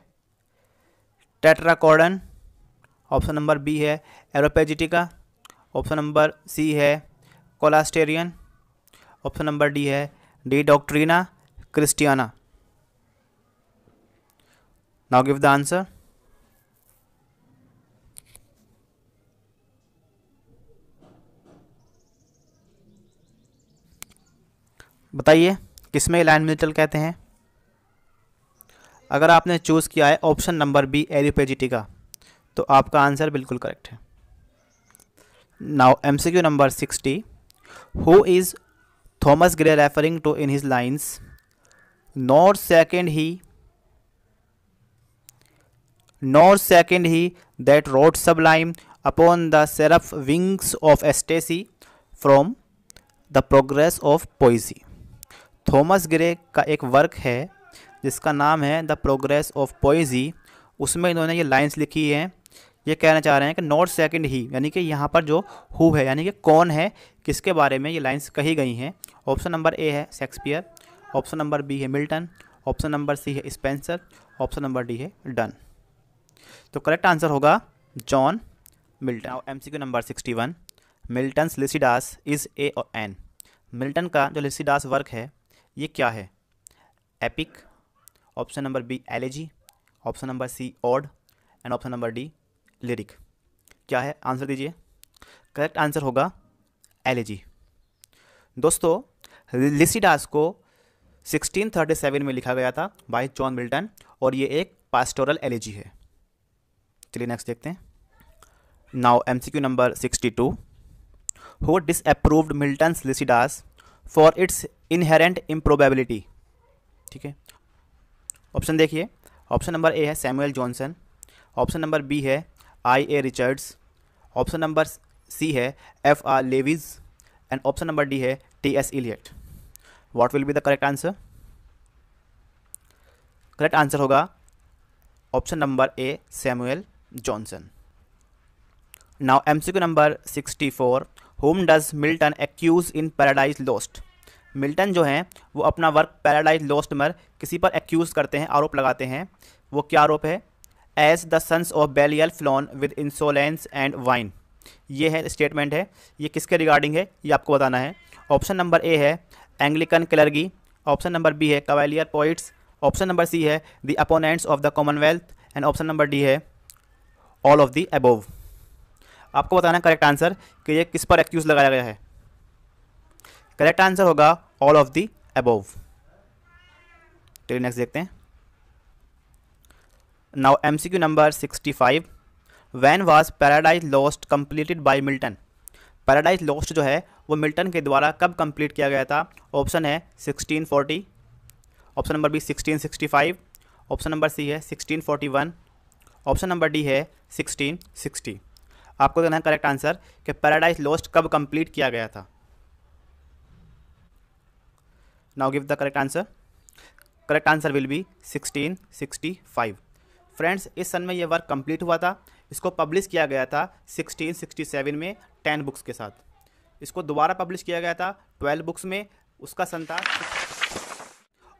टेट्राकॉर्डन ऑप्शन नंबर बी है एरोपेजिटिका ऑप्शन नंबर सी है कोलास्टेरियन ऑप्शन नंबर डी है De Doctrina Christiana now give the answer बताइए किसमें लाइन म्यूचल कहते हैं अगर आपने चूज़ किया है ऑप्शन नंबर बी एरिपेजिटिका तो आपका आंसर बिल्कुल करेक्ट है now MCQ number sixty who is Thomas Gray referring to in his lines second he he second he that rode sub sublime upon the seraph wings of ecstasy from the progress of poesy Thomas Gray का एक वर्क है जिसका नाम है द प्रोग्रेस ऑफ पोइजी उसमें इन्होंने ये लाइन्स लिखी हैं ये कहना चाह रहे हैं कि नॉट सेकंड ही यानी कि यहाँ पर जो हु है यानी कि कौन है किसके बारे में ये लाइन्स कही गई हैं ऑप्शन नंबर ए है शेक्सपियर ऑप्शन नंबर बी है मिल्टन ऑप्शन नंबर सी है स्पेंसर ऑप्शन नंबर डी है डन तो करेक्ट आंसर होगा John Milton M C Q number sixty one Milton Lycidas is a और एन मिल्टन का जो लिसिडास वर्क है ये क्या है epic option number B elegy option number C ode and option number D lyric क्या है आंसर दीजिए करेक्ट आंसर होगा एलेजी दोस्तों लिसिडास को 1637 में लिखा गया था बाय जॉन मिल्टन और ये एक पास्टोरल एलेजी है चलिए नेक्स्ट देखते हैं now MCQ number 62 who disapproved Milton Lycidas for its inherent improbability ठीक है ऑप्शन देखिए ऑप्शन नंबर ए है Samuel Johnson option number B है I A Richards option number C है F R Leavis and option number D है T S Eliot what will be the correct answer correct answer होगा option number A Samuel Johnson now M C Q number sixty four home does Milton accuse in Paradise Lost Milton जो हैं वो अपना वर्क पैराडाइज लॉस्ट मर किसी पर एक्यूज़ करते हैं आरोप लगाते हैं वो क्या आरोप है as the sons of Belial flown with insolence and wine ये है स्टेटमेंट है ये किसके रिगार्डिंग है ये आपको बताना है ऑप्शन नंबर ए है Anglican clergy option number B है Cavalier poets option number C है the opponents of the Commonwealth and option number D है ऑल ऑफ द एबोव आपको बताना करेक्ट आंसर कि ये किस पर एक्यूज लगाया गया है करेक्ट आंसर होगा ऑल ऑफ द एबोव चलिए नेक्स्ट देखते हैं now mcq number 65 when was paradise lost completed by milton paradise lost जो है वो मिल्टन के द्वारा कब कंप्लीट किया गया था ऑप्शन है 1640 option number B 1665 option number C है 1641 ऑप्शन नंबर डी है 1660 आपको देना है करेक्ट आंसर कि पैराडाइज लॉस्ट कब कंप्लीट किया गया था now give the correct answer correct answer will be 1665 friends इस सन में यह वर्क कंप्लीट हुआ था इसको पब्लिश किया गया था 1667 में 10 बुक्स के साथ इसको दोबारा पब्लिश किया गया था 12 बुक्स में उसका सन था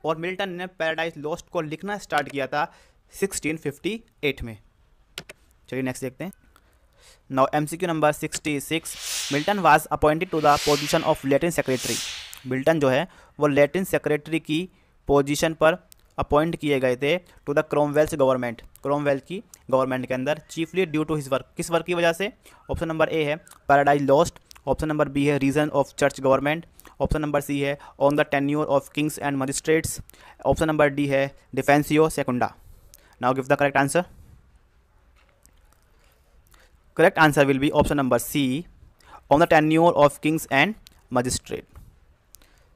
और मिल्टन ने पैराडाइज लॉस्ट को लिखना स्टार्ट किया था 1658 में चलिए नेक्स्ट देखते हैं now MCQ number 66 Milton was appointed to the position of Latin secretary Milton जो है वो लेटिन सेक्रेटरी की पोजीशन पर अपॉइंट किए गए थे to the Cromwell's government Cromwell की गवर्नमेंट के अंदर chiefly due to his work किस वर्क की वजह से ऑप्शन नंबर ए है Paradise Lost option number B है Reason of Church Government option number C है on the tenure of kings and magistrates option number D है Defensio Secunda now give the correct answer correct answer will be option number C on the tenure of kings and magistrate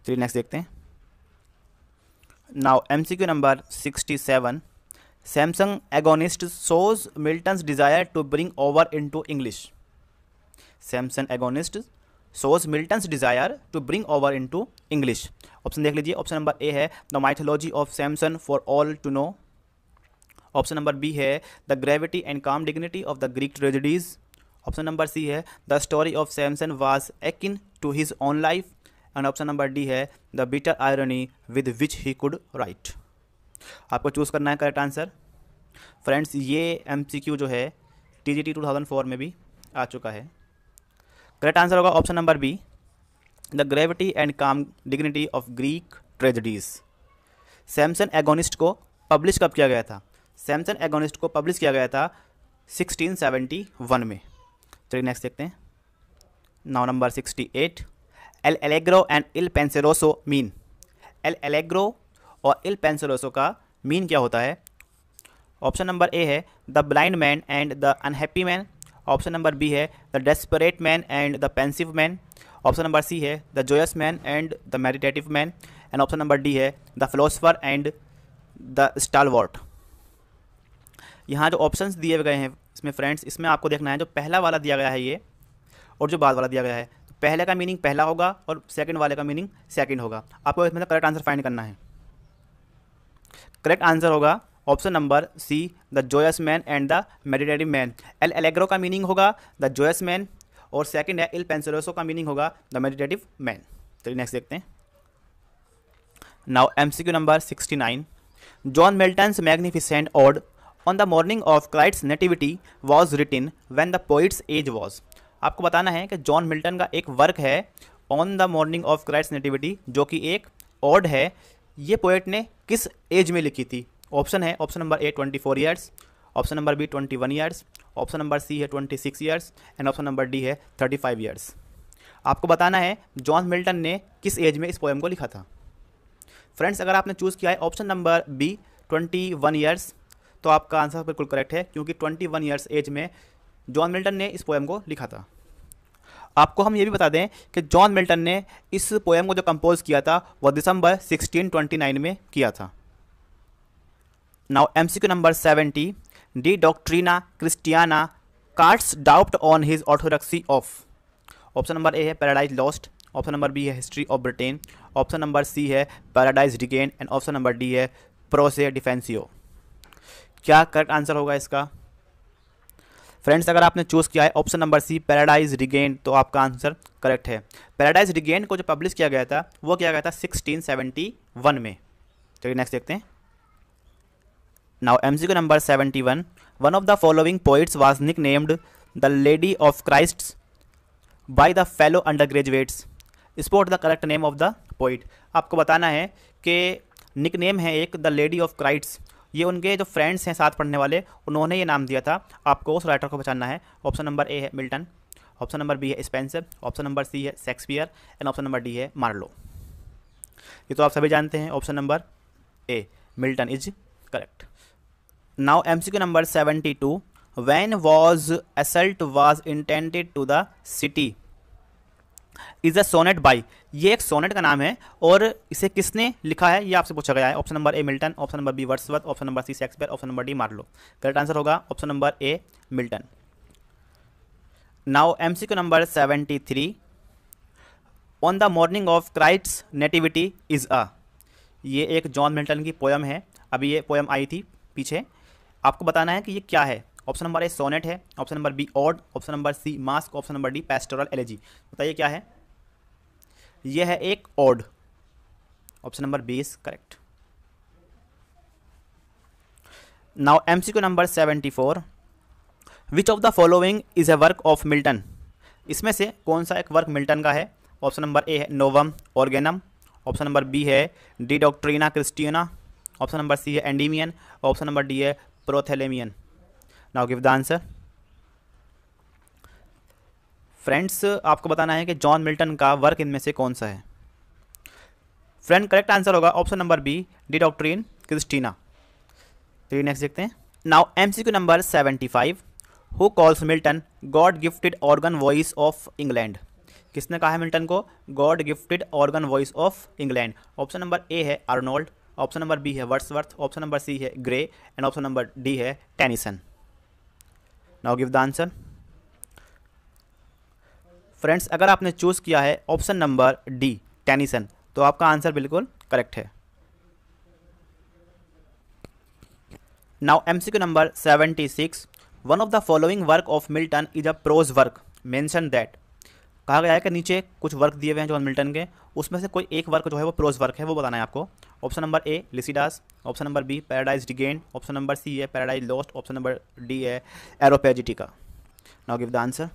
चलिए नेक्स्ट देखते हैं Now MCQ number 67. Samsung agonist shows Milton's desire to bring over into English. Samsung agonist shows Milton's desire to bring over into English. Option देख लीजिए ऑप्शन नंबर ए है the mythology of Samson for all to know option number B है the gravity and calm dignity of the Greek tragedies option number C है the story of Samson was akin to his own life and option number D है the bitter irony with which he could write आपको चूज़ करना है करेक्ट आंसर फ्रेंड्स ये एम जो है T G T two thousand four में भी आ चुका है करेक्ट आंसर होगा option number B the gravity and calm dignity of Greek tragedies Samson agonist को पब्लिश कब किया गया था सैमसन एगोनिस्ट को पब्लिश किया गया था 1671 में चलिए नेक्स्ट देखते हैं now number 68 L'Allegro and Il Penseroso mean L'Allegro और इल पेंसेरोसो का मीन क्या होता है ऑप्शन नंबर ए है the blind man and the unhappy man option number B है the desperate man and the pensive man option number C है the joyous man and the meditative man and option number D है the philosopher and the stalwart यहाँ जो ऑप्शन दिए गए हैं इसमें फ्रेंड्स इसमें आपको देखना है जो पहला वाला दिया गया है ये और जो बाद वाला दिया गया है पहले का मीनिंग पहला होगा और सेकंड वाले का मीनिंग सेकंड होगा आपको इसमें करेक्ट आंसर फाइंड करना है करेक्ट आंसर होगा option number C the joyous man and the meditative man L'Allegro का मीनिंग होगा द जोयस मैन और सेकंड है एल पेंसिलोसो का मीनिंग होगा द मेडिटेटिव मैन चलिए नेक्स्ट देखते हैं now M C Q number sixty nine John Milton's magnificent ode on the morning of Christ's nativity was written when the poet's age was आपको बताना है कि जॉन मिल्टन का एक वर्क है on the morning of Christ nativity जो कि एक ऑड है ये पोएट ने किस एज में लिखी थी ऑप्शन है option number A twenty four years option number B twenty one years option number C है twenty six years and option number D है थर्टी फाइव ईयर्स आपको बताना है जॉन मिल्टन ने किस एज में इस पोएम को लिखा था फ्रेंड्स अगर आपने चूज़ किया है option number B twenty one years तो आपका आंसर बिल्कुल करेक्ट है क्योंकि ट्वेंटी वन ईयर्स एज में जॉन मिल्टन ने इस पोएम को लिखा था आपको हम ये भी बता दें कि जॉन मिल्टन ने इस पोएम को जो कंपोज किया था वह दिसंबर 1629 में किया था now M C Q number seventy De Doctrina Christiana casts doubt on his orthodoxy of option number A है Paradise Lost option number B है History of Britain option number C है Paradise Regained and option number D है प्रोसे डिफेंसियो क्या करेक्ट आंसर होगा इसका फ्रेंड्स अगर आपने चूज़ किया है option number C Paradise Regained तो आपका आंसर करेक्ट है पैराडाइज रिगेन को जो पब्लिश किया गया था वो किया गया था 1671 में चलिए तो नेक्स्ट देखते हैं now M C number seventy one one of the following poets was nicknamed the lady of Christ by the fellow undergraduates spot the correct name of the poet आपको बताना है कि निक नेम है एक द लेडी ऑफ क्राइट्स ये उनके जो फ्रेंड्स हैं साथ पढ़ने वाले उन्होंने ये नाम दिया था आपको उस राइटर को पहचानना है ऑप्शन नंबर ए है मिल्टन ऑप्शन नंबर बी है स्पेंसर ऑप्शन नंबर सी है Shakespeare and option number D है मार्लो ये तो आप सभी जानते हैं option number A Milton is correct now M C Q number seventy two when was assault was intended to the city is a sonnet by ये एक सोनेट का नाम है और इसे किसने लिखा है ये आपसे पूछा गया है option number A Milton option number B Wordsworth option number C Shakespeare option number D Marlowe correct answer होगा option number A Milton now M C Q number seventy three on the morning of Christ's nativity is a ये एक जॉन मिल्टन की पोयम है अभी ये पोयम आई थी पीछे आपको बताना है कि ये क्या है ऑप्शन नंबर ए सोनेट है option number B ode option number C masque option number D pastoral elegy बताइए क्या है यह है एक ode option number B is correct now MCQ number seventy four which of the following is a work of Milton इसमें से कौन सा एक वर्क मिल्टन का है ऑप्शन नंबर ए है Novum Organum option number B है De Doctrina Christiana option number C है एंडीमियन ऑप्शन नंबर डी है Prothalamion now give the answer friends आपको बताना है कि जॉन मिल्टन का वर्क इनमें से कौन सा है फ्रेंड करेक्ट आंसर होगा ऑप्शन नंबर बी डी इन क्रिस्टीना चलिए नेक्स्ट देखते हैं now MCQ number seventy five who calls Milton God gifted organ voice of England किसने कहा है मिल्टन को God gifted organ voice of England option number A है अर्नोल्ड ऑप्शन नंबर बी है वर्ड्सवर्थ ऑप्शन नंबर सी है Gray and option number D है Tennyson now give the answer friends अगर आपने चूज़ किया है ऑप्शन नंबर डी टेनिसन तो आपका आंसर बिल्कुल करेक्ट है now M C Q number seventy six one of the following work of Milton is a prose work mention that कहा गया है कि नीचे कुछ वर्क दिए हुए हैं जो मिल्टन के उसमें से कोई एक वर्क जो है वो प्रोज वर्क है वो बताना है आपको option number A Lycidas option number B Paradise Regained option number C है Paradise Lost option number D है Areopagitica now give the answer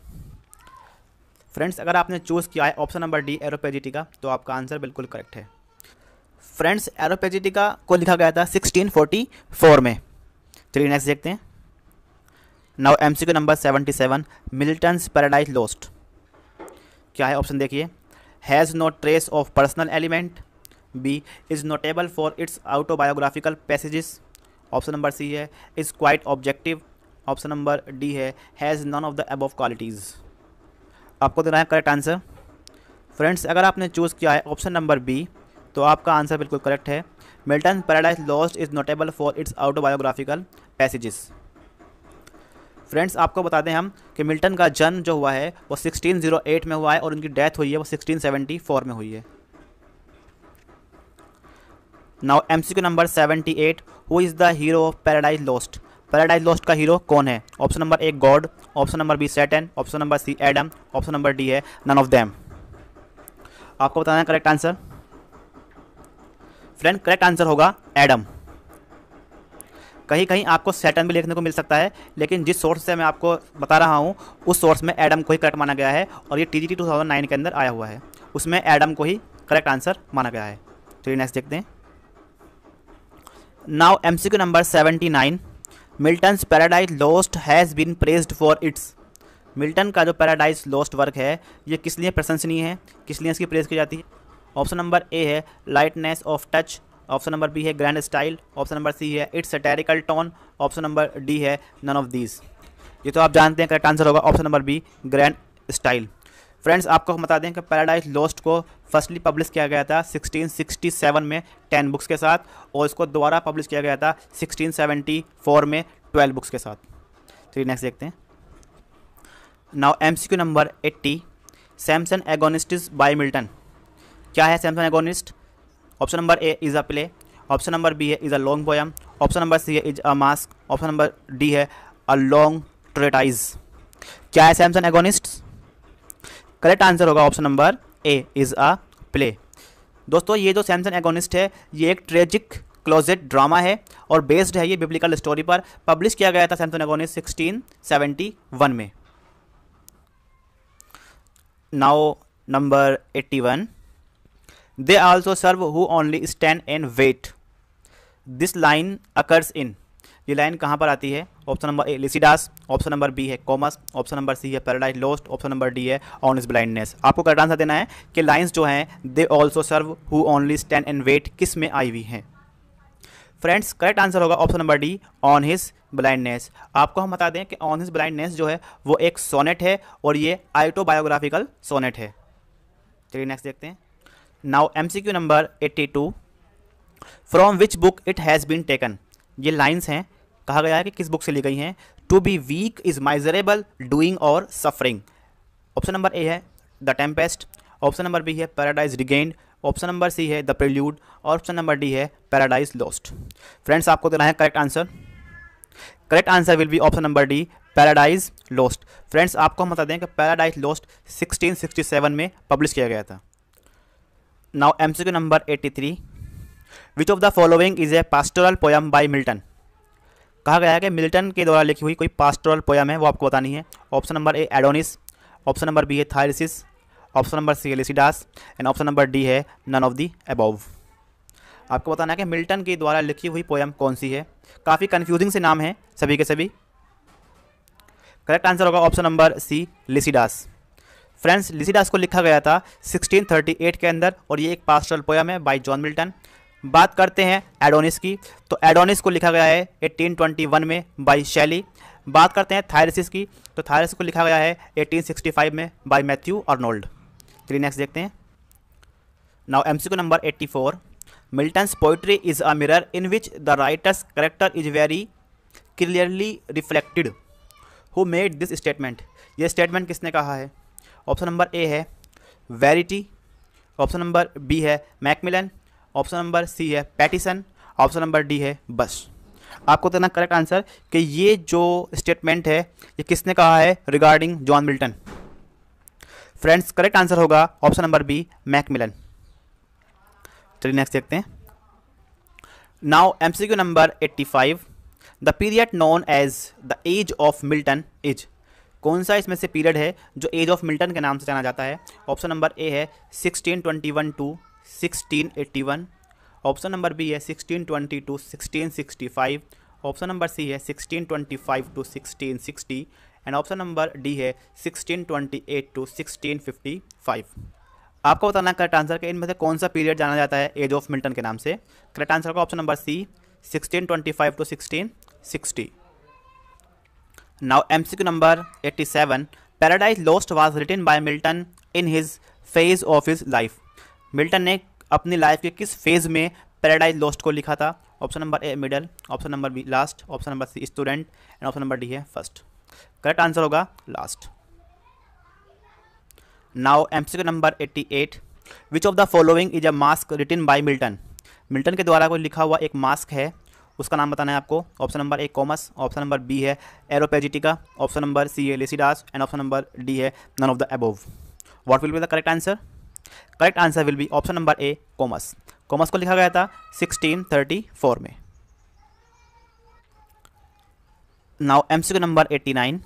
friends अगर आपने चूज़ किया है ऑप्शन नंबर डी एरोपेजिटिका तो आपका आंसर बिल्कुल करेक्ट है फ्रेंड्स एरोपेजिटिका को लिखा गया था 1644 में चलिए नेक्स्ट देखते हैं now M C number seventy seven Milton Paradise Lost क्या है ऑप्शन देखिए has no trace of personal element B is notable for its autobiographical passages option number C है is quite objective option number D है has none of the above qualities आपको देना है करेक्ट आंसर फ्रेंड्स अगर आपने चूज़ किया है ऑप्शन नंबर बी तो आपका आंसर बिल्कुल करेक्ट है Milton Paradise Lost is notable for its autobiographical passages friends आपको बता दें हम कि मिल्टन का जन्म जो हुआ है वो 1608 में हुआ है और उनकी डेथ हुई है वो 1674 में हुई है now M C Q number seventy eight who is the hero of Paradise Lost Paradise Lost का हीरो कौन है option number A God option number B Satan option number C Adam option number D है नन ऑफ दैम आपको बताना है correct answer friend correct answer होगा एडम कहीं कहीं आपको सेटन भी लिखने को मिल सकता है लेकिन जिस सोर्स से मैं आपको बता रहा हूँ उस सोर्स में एडम को ही करेक्ट माना गया है और ये T G T two thousand nine के अंदर आया हुआ है उसमें एडम को ही करेक्ट आंसर माना गया है चलिए नेक्स्ट देखते हैं Q number seventy nine Milton's Paradise Lost has been praised for its Milton का जो पैराडाइज लॉस्ट वर्क है ये किस लिए प्रशंसनीय है किस लिए इसकी प्रेज की जाती है ऑप्शन नंबर ए है lightness of touch option number B है grand style option number C है its satirical tone option number D है नन ऑफ दीज ये तो आप जानते हैं करेक्ट आंसर होगा option number B grand style friends आपको हम बता दें कि पैराडाइज लॉस्ट को फर्स्टली पब्लिश किया गया था 1667 में 10 बुक्स के साथ और इसको दोबारा पब्लिश किया गया था 1674 में 12 बुक्स के साथ तो नेक्स्ट देखते हैं now M number 80 Samson Agonistes by Milton क्या है Samson Agonistes option number A is a play option number B है is a long poem option number C है is a masque option number D है अ लॉन्ग ट्रेटाइज क्या है सैमसन एगोनिस्ट करेक्ट आंसर होगा option number A is a play दोस्तों ये जो सैमसन एगोनिस्ट है ये एक ट्रेजिक क्लोजेट ड्रामा है और बेस्ड है ये बिब्लिकल स्टोरी पर पब्लिश किया गया था सैमसन एगोनिस्ट वन में now number 81 they also serve who only stand and wait this line occurs in ये लाइन कहाँ पर आती है option number A Lycidas option number B है कॉमर्स ऑप्शन नंबर सी है Paradise Lost option number D है इज ब्लाइंडनेस आपको करेक्ट आंसर देना है कि लाइन्स जो हैं they also serve who only stand and wait किस में आई हुई हैं फ्रेंड्स करेक्ट आंसर होगा option number D on his blindness आपको हम बता दें कि ऑन हिज ब्लाइंडनेस जो है वो एक सोनेट है और ये आइटोबायोग्राफिकल सोनेट है चलिए नेक्स्ट देखते हैं now M C Q number eighty two from which book it has been taken ये लाइन्स हैं कहा गया है कि किस बुक से ली गई हैं to be weak is miserable doing और सफरिंग ऑप्शन नंबर ए है the Tempest option number B है Paradise Regained option number C है द प्रिल्यूड और ऑप्शन नंबर डी है पैराडाइज लॉस्ट फ्रेंड्स आपको देना है correct answer correct answer will be option number D Paradise Lost friends आपको हम बता दें कि पैराडाइज लॉस्ट 1667 में पब्लिश किया गया था now MCQ number 83 which of the following is a pastoral poem by Milton कहा गया है कि मिल्टन के द्वारा लिखी हुई कोई पास्टोरल पोयम है वो आपको बतानी है option number A Adonais option number B है Thyrsis option number C Lycidas and option number D है नन ऑफ दी अबोव आपको बताना है कि मिल्टन के द्वारा लिखी हुई पोयम कौन सी है काफ़ी कन्फ्यूजिंग से नाम है सभी के सभी करेक्ट आंसर होगा option number C Lycidas friends Lycidas को लिखा गया था 1638 के अंदर और ये एक पास्टरल पोयम है बाई जॉन मिल्टन बात करते हैं एडोनिस की तो एडोनिस को लिखा गया है 1821 में बाई शैली बात करते हैं थायरसिस की तो थायरस को लिखा गया है 1865 में बाई मैथ्यू अर्नोल्ड चलिए नेक्स्ट देखते हैं now M C number 84 Milton's poetry is a mirror in which the writer's character is very clearly reflected who made this statement ये स्टेटमेंट किसने कहा है ऑप्शन नंबर ए है वेरिटी ऑप्शन नंबर बी है मैकमिलन ऑप्शन नंबर सी है पैटिसन ऑप्शन नंबर डी है बस आपको देना करेक्ट आंसर कि ये जो स्टेटमेंट है ये किसने कहा है regarding John Milton friends correct answer होगा ऑप्शन नंबर बी मैकमिलन चलिए नेक्स्ट देखते हैं now MCQ number 85 the period known as the age of Milton is कौन सा इसमें से पीरियड है जो एज ऑफ मिल्टन के नाम से जाना जाता है ऑप्शन नंबर ए है 1621 to sixteen eighty one option number B है sixteen twenty to sixteen sixty five option number C है sixteen twenty five to sixteen sixty and option number D है sixteen twenty eight to sixteen fifty five आपको बताना करेक्ट आंसर के इनमें से कौन सा पीरियड जाना जाता है एज ऑफ मिल्टन के नाम से करेक्ट आंसर का option number C sixteen twenty five to sixteen sixty now M C Q number eighty seven Paradise Lost was written by Milton in his phase of his life Milton ने अपनी लाइफ के किस फेज़ में पैराडाइज लॉस्ट को लिखा था option number A middle option number B last option number C student and option number D है फर्स्ट करेक्ट आंसर होगा last now MCQ number 88 which of the following is a masque written by Milton Milton के द्वारा कोई लिखा हुआ एक मास्क है उसका नाम बताना है आपको option number A Comus option number B है एरोपेजिटिका ऑप्शन नंबर सी है Lycidas and option number D है none of the above what will be the correct answer correct answer will be option number A Comus Comus को लिखा गया था 1634 में now MCQ number 89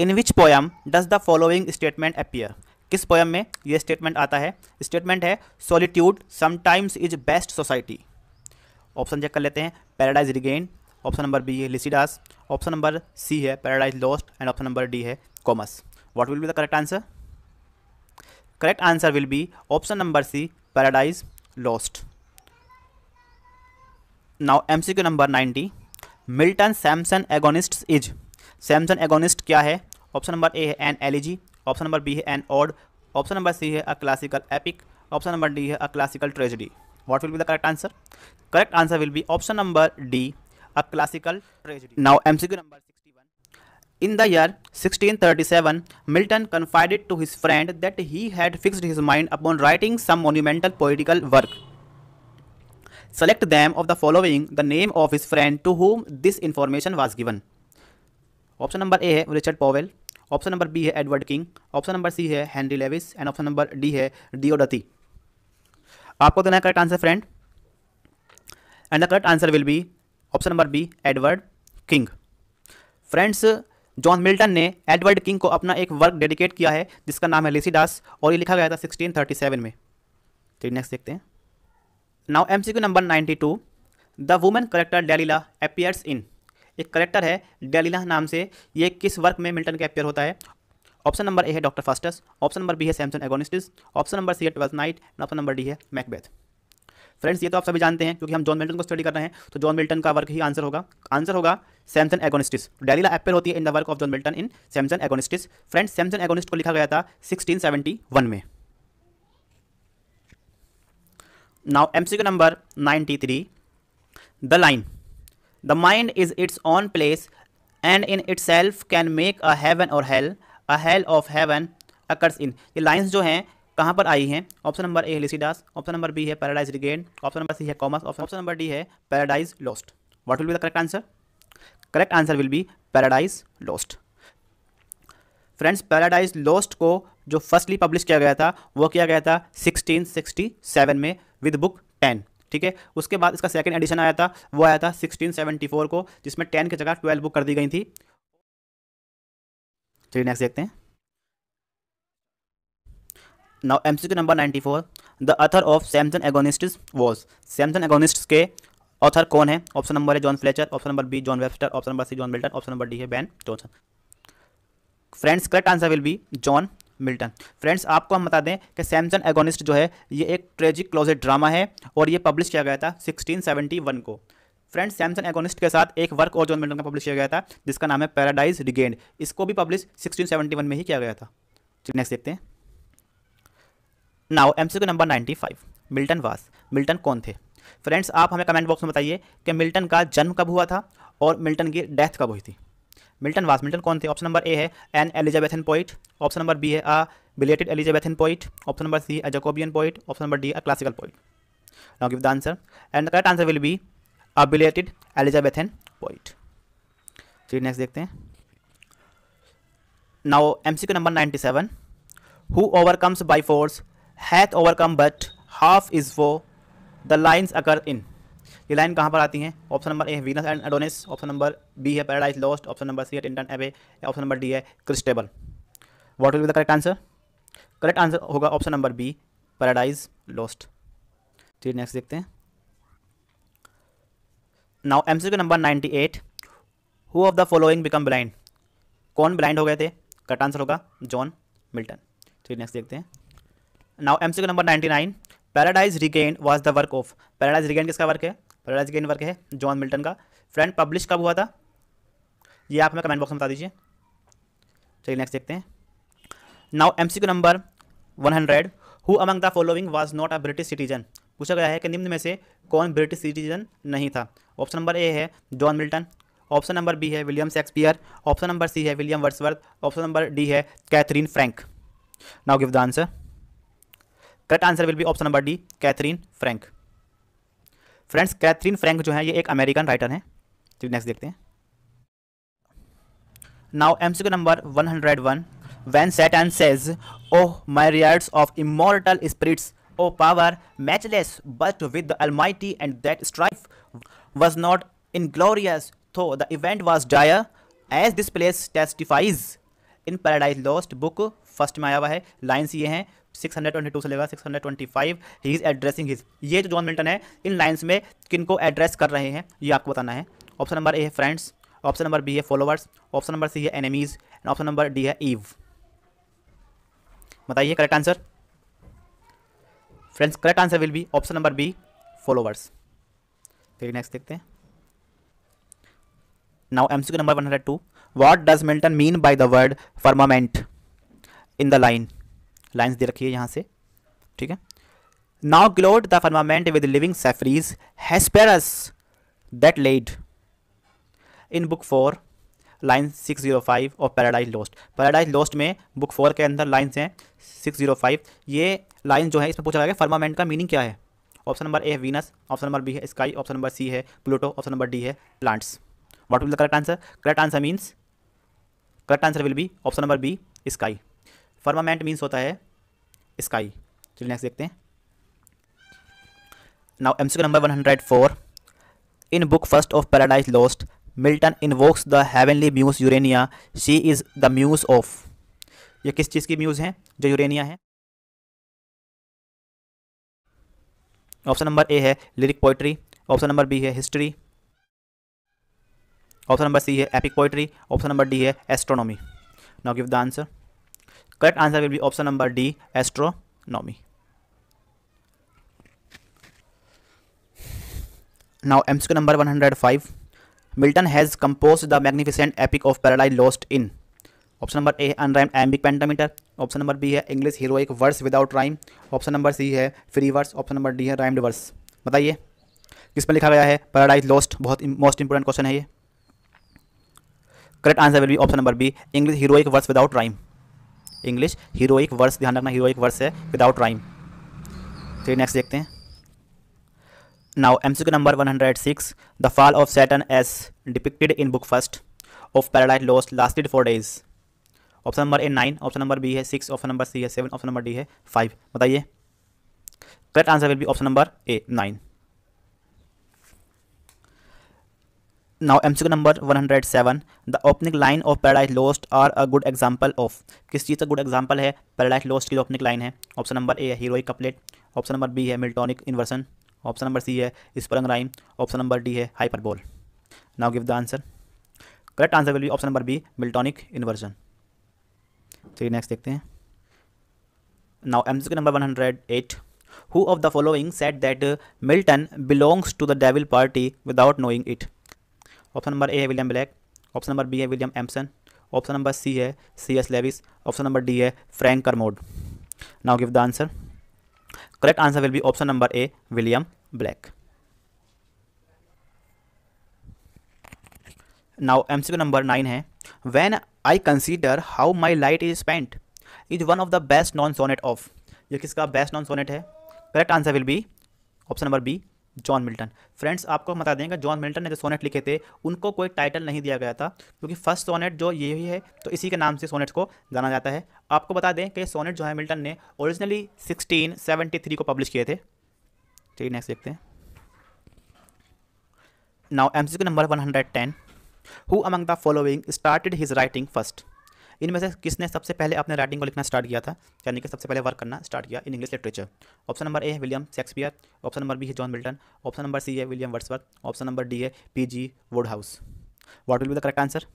in which poem does the following statement appear किस पोयम में यह स्टेटमेंट आता है स्टेटमेंट है solitude sometimes is best society option check कर लेते हैं Paradise regain option number B है लिसिडास ऑप्शन नंबर सी है Paradise Lost and option number D है Comus what will be the correct answer will be option number C Paradise C paradise M C Q number 90 Milton Samson Agonist is Samson Agonist क्या है ऑप्शन नंबर ए है an elegy option number B है an ode option number C है a classical epic option number D है a classical tragedy what will be the correct answer correct answer will be option number D a classical tragedy now MCQ number In the year 1637, Milton confided to his friend that he had fixed his mind upon writing some monumental poetical work. Select them of the following the name of his friend to whom this information was given. Option number A is Richard Powell. Option number B is Edward King. Option number C is Henry Lewis. And option number D is Diodati. आपको देना है correct answer friend and the correct answer will be option number B Edward King friends John Milton ने एडवर्ड किंग को अपना एक वर्क डेडिकेट किया है जिसका नाम है डास और ये लिखा गया था 1637 में चलिए नेक्स्ट देखते हैं now M number ninety two the women character Delilah appears in एक करेक्टर है डेलीला नाम से ये किस वर्क में मिल्टन का अपियर होता है ऑप्शन नंबर ए है Doctor Faustus option number B है Samson Agonistes option number C है Twelfth Night option number D है मैकबेथ फ्रेंड्स ये तो आप सभी जानते हैं क्योंकि हम जॉन मिल्टन को स्टडी कर रहे हैं तो जॉन मिल्टन का वर्क ही आंसर होगा आंसर होगा सैमसन एगोनिस्टिस डेलीला एप्पल होती है in the work of John Milton in Samson Agonistes friends Samson agonist को लिखा गया था सिक्सटीन में now MCQ number 93 the line the mind is its own place and in it can make a heaven और hell a hell of heaven occurs in ये लाइन्स जो हैं कहाँ पर आई हैं ऑप्शन नंबर ए है लिसिडास ऑप्शन नंबर बी है Paradise regain option number C है कॉमर्स ऑप्शन नंबर डी है Paradise Lost what will be the correct answer correct answer will be Paradise Lost friends Paradise Lost को जो फर्स्टली पब्लिश किया गया था वो किया गया था 1667 में विद बुक टेन ठीक है उसके बाद इसका सेकेंड एडिशन आया था वो आया था 1674 को जिसमें टेन की जगह ट्वेल्व बुक कर दी गई थी चलिए नेक्स्ट देखते हैं now Q number ninety four the author of Samson Agonist was Samson Agonist के ऑथर कौन है ऑप्शन नंबर है John Fletcher option number B John Webster option number C John Milton option number D है Ben Jonson friends correct answer will be John Milton friends आपको हम बता दें कि सैमसन एगोनिस्ट जो है ये एक ट्रेजिक क्लोजेड ड्रामा है और ये पब्लिश किया गया था 1671 को फ्रेंड्स सैमसन एगोनिस्ट के साथ एक वर्क और जॉन मिल्टन का पब्लिश किया गया था जिसका नाम है पैराडाइज रिगेंड इसको भी पब्लिश 1671 में ही किया गया था नेक्स्ट देखते हैं now MCQ number 95 Milton was Milton कौन थे फ्रेंड्स आप हमें कमेंट बॉक्स में बताइए कि मिल्टन का जन्म कब हुआ था और मिल्टन की डेथ कब हुई थी मिल्टन वास मिल्टन कौन थे ऑप्शन नंबर ए है an Elizabethan poet option number B है a belated Elizabethan poet option number C a Jacobean poet option number D a classical poet now give the answer and correct answer will be a belated Elizabethan poet चलिए नेक्स्ट देखते हैं now M C number ninety seven who overcomes by force hath overcome but half his foe the lines occur in ये लाइन कहाँ पर आती हैं ऑप्शन नंबर ए है Venus and Adonis option number B है Paradise Lost option number C है Tintern Abbey option number D है Christabel what will be the correct answer correct answer होगा option number B Paradise Lost ठीक नेक्स्ट देखते हैं now M C number ninety eight who of the following become blind कौन ब्लाइंड हो गए थे करेक्ट आंसर होगा जॉन मिल्टन ठीक नेक्स्ट देखते हैं now M number ninety nine Paradise Regain was the work of Paradise Regain किसका वर्क है पैराडाइज रिगेन वर्क है जॉन मिल्टन का फ्रेंड पब्लिश कब हुआ था ये आप हमें कमेंट बॉक्स में बता दीजिए चलिए नेक्स्ट देखते हैं now M number one hundred who among the following was not a British citizen पूछा गया है कि निम्न में से कौन ब्रिटिश सिटीजन नहीं था ऑप्शन नंबर ए है John Milton option number B है William Shakespeare option number C है William Wordsworth option number D है Katherine Frank now give the answer correct answer will be option number D Katherine Frank friends Katherine Frank जो है ये एक अमेरिकन राइटर है तो नेक्स्ट देखते हैं now M number one hundred one when set and says O myriads of immortal spirits O power matchless but with the Almighty and that strife was not inglorious though the event was dire as this place testifies in Paradise Lost book first में आया हुआ है लाइन्स ये हैं 622 ट्वेंटी टू से लेगा 625 ही इज़ एड्रेसिंग हिज ये जो जॉन मिल्टन है इन लाइंस में किन को एड्रेस कर रहे हैं ये आपको बताना है ऑप्शन नंबर ए है फ्रेंड्स ऑप्शन नंबर बी है फॉलोवर्स ऑप्शन नंबर सी है enemies and option number D है ईव बताइए correct answer friends correct answer will be option number B followers फिर नेक्स्ट देखते हैं now M C number 102 what does Milton mean by the word firmament in the line lines दे रखी है यहाँ से ठीक है now glowed the firmament with living sapphires Hesperus that led in book four line five और पैराडाइज लॉस्ट पैराडाइज लॉस्ट में बुक फोर के अंदर लाइन्स हैं सिक्स जीरो फाइव ये लाइन जो है इसमें पूछा गया फर्मामेंट का मीनिंग क्या है ऑप्शन नंबर ए है वीनस ऑप्शन नंबर बी है स्काई ऑप्शन नंबर सी है प्लूटो ऑप्शन नंबर डी है plants what will the correct answer correct answer means correct answer will be option number B sky firmament means होता है स्काई चलिए नेक्स्ट देखते हैं now M number one hundred four in book first of Paradise Lost Milton invokes the heavenly muse Urania she is the muse of ये किस चीज़ की म्यूज़ हैं जो यूरेनिया है ऑप्शन नंबर ए है lyric poetry option number B है हिस्ट्री ऑप्शन नंबर सी है epic poetry option number D है astronomy now give the answer answer will be option number D astronomy now एम्स के number 105. Milton has compose the magnificent epic of Paradise Lost in option number A unrhymed iambic pentameter option number B है English heroic verse without rhyme option number C है free verse option number D है राइम्ड वर्स बताइए किस पर लिखा गया है पैराडाइज लॉस्ट बहुत मोस्ट इंपॉर्टेंट क्वेश्चन है ये correct answer will be option number B English heroic verse without rhyme English heroic words ध्यान रखना हीरोइक वर्ड्स है विदाउट राइम फिर नेक्स्ट देखते हैं now M number one hundred six the fall of Satan as depicted in book first of Paradise Lost lasted four days option number A nine option number B है सिक्स ऑप्शन नंबर सी है सेवन ऑप्शन नंबर डी है फाइव बताइए correct answer will be option number A nine M C number 107 the opening line of Paradise Lost are a good example of किस चीज़ का गुड एग्जाम्पल है पैराडाइज लॉस्ट की जो ओपनिंग लाइन है ऑप्शन नंबर ए है heroic couplet option number B है Miltonic inversion option number C है sprung rhyme option number D है hyperbole now give the answer correct answer will be option number B Miltonic inversion चलिए नेक्स्ट देखते हैं now M number one hundred eight who of the following said that Milton belongs to the devil party without knowing it option number A है William Blake option number B है William Empson option number C है C S Lewis option number D है Frank Kermode now give the answer correct answer will be option number A William Blake now M C number nine है when I consider how my light is spent is one of the best known sonnet of ये किसका बेस्ट नॉन सोनेट है correct answer will be option number B John Milton friends आपको बता देंगे जॉन मिल्टन ने जो सोनेट लिखे थे उनको कोई टाइटल नहीं दिया गया था क्योंकि फर्स्ट सोनेट जो यही है तो इसी के नाम से सोनेट को जाना जाता है आपको बता दें कि सोनेट जो है मिल्टन ने ओरिजिनली सिक्सटीन सेवेंटी थ्री को पब्लिश किए थे ठीक नेक्स्ट देखते हैं now M C number one hundred ten who among the following started his writing first इनमें से किसने सबसे पहले अपने राइटिंग को लिखना स्टार्ट किया था यानी कि सबसे पहले वर्क करना स्टार्ट किया in English literature option number A है William Shakespeare option number B है John Milton option number C है William Wordsworth option number D है P G Wodehouse what will be the correct answer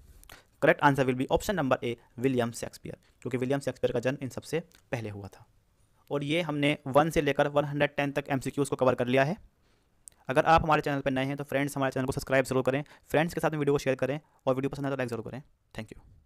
correct answer will be option number A William Shakespeare क्योंकि विलियम शेक्सपियर का जन्म इन सबसे पहले हुआ था और ये हमने वन से लेकर वन हंड्रेड टेन तक एम सी क्यूज़ को कवर कर लिया है अगर आप हमारे चैनल पर नए हैं तो फ्रेंड्स हमारे चैनल को सब्सक्राइब जरूर करें फ्रेंड्स के साथ में वीडियो को शेयर करें और वीडियो पसंद है तो लाइक जरूर करें थैंक यू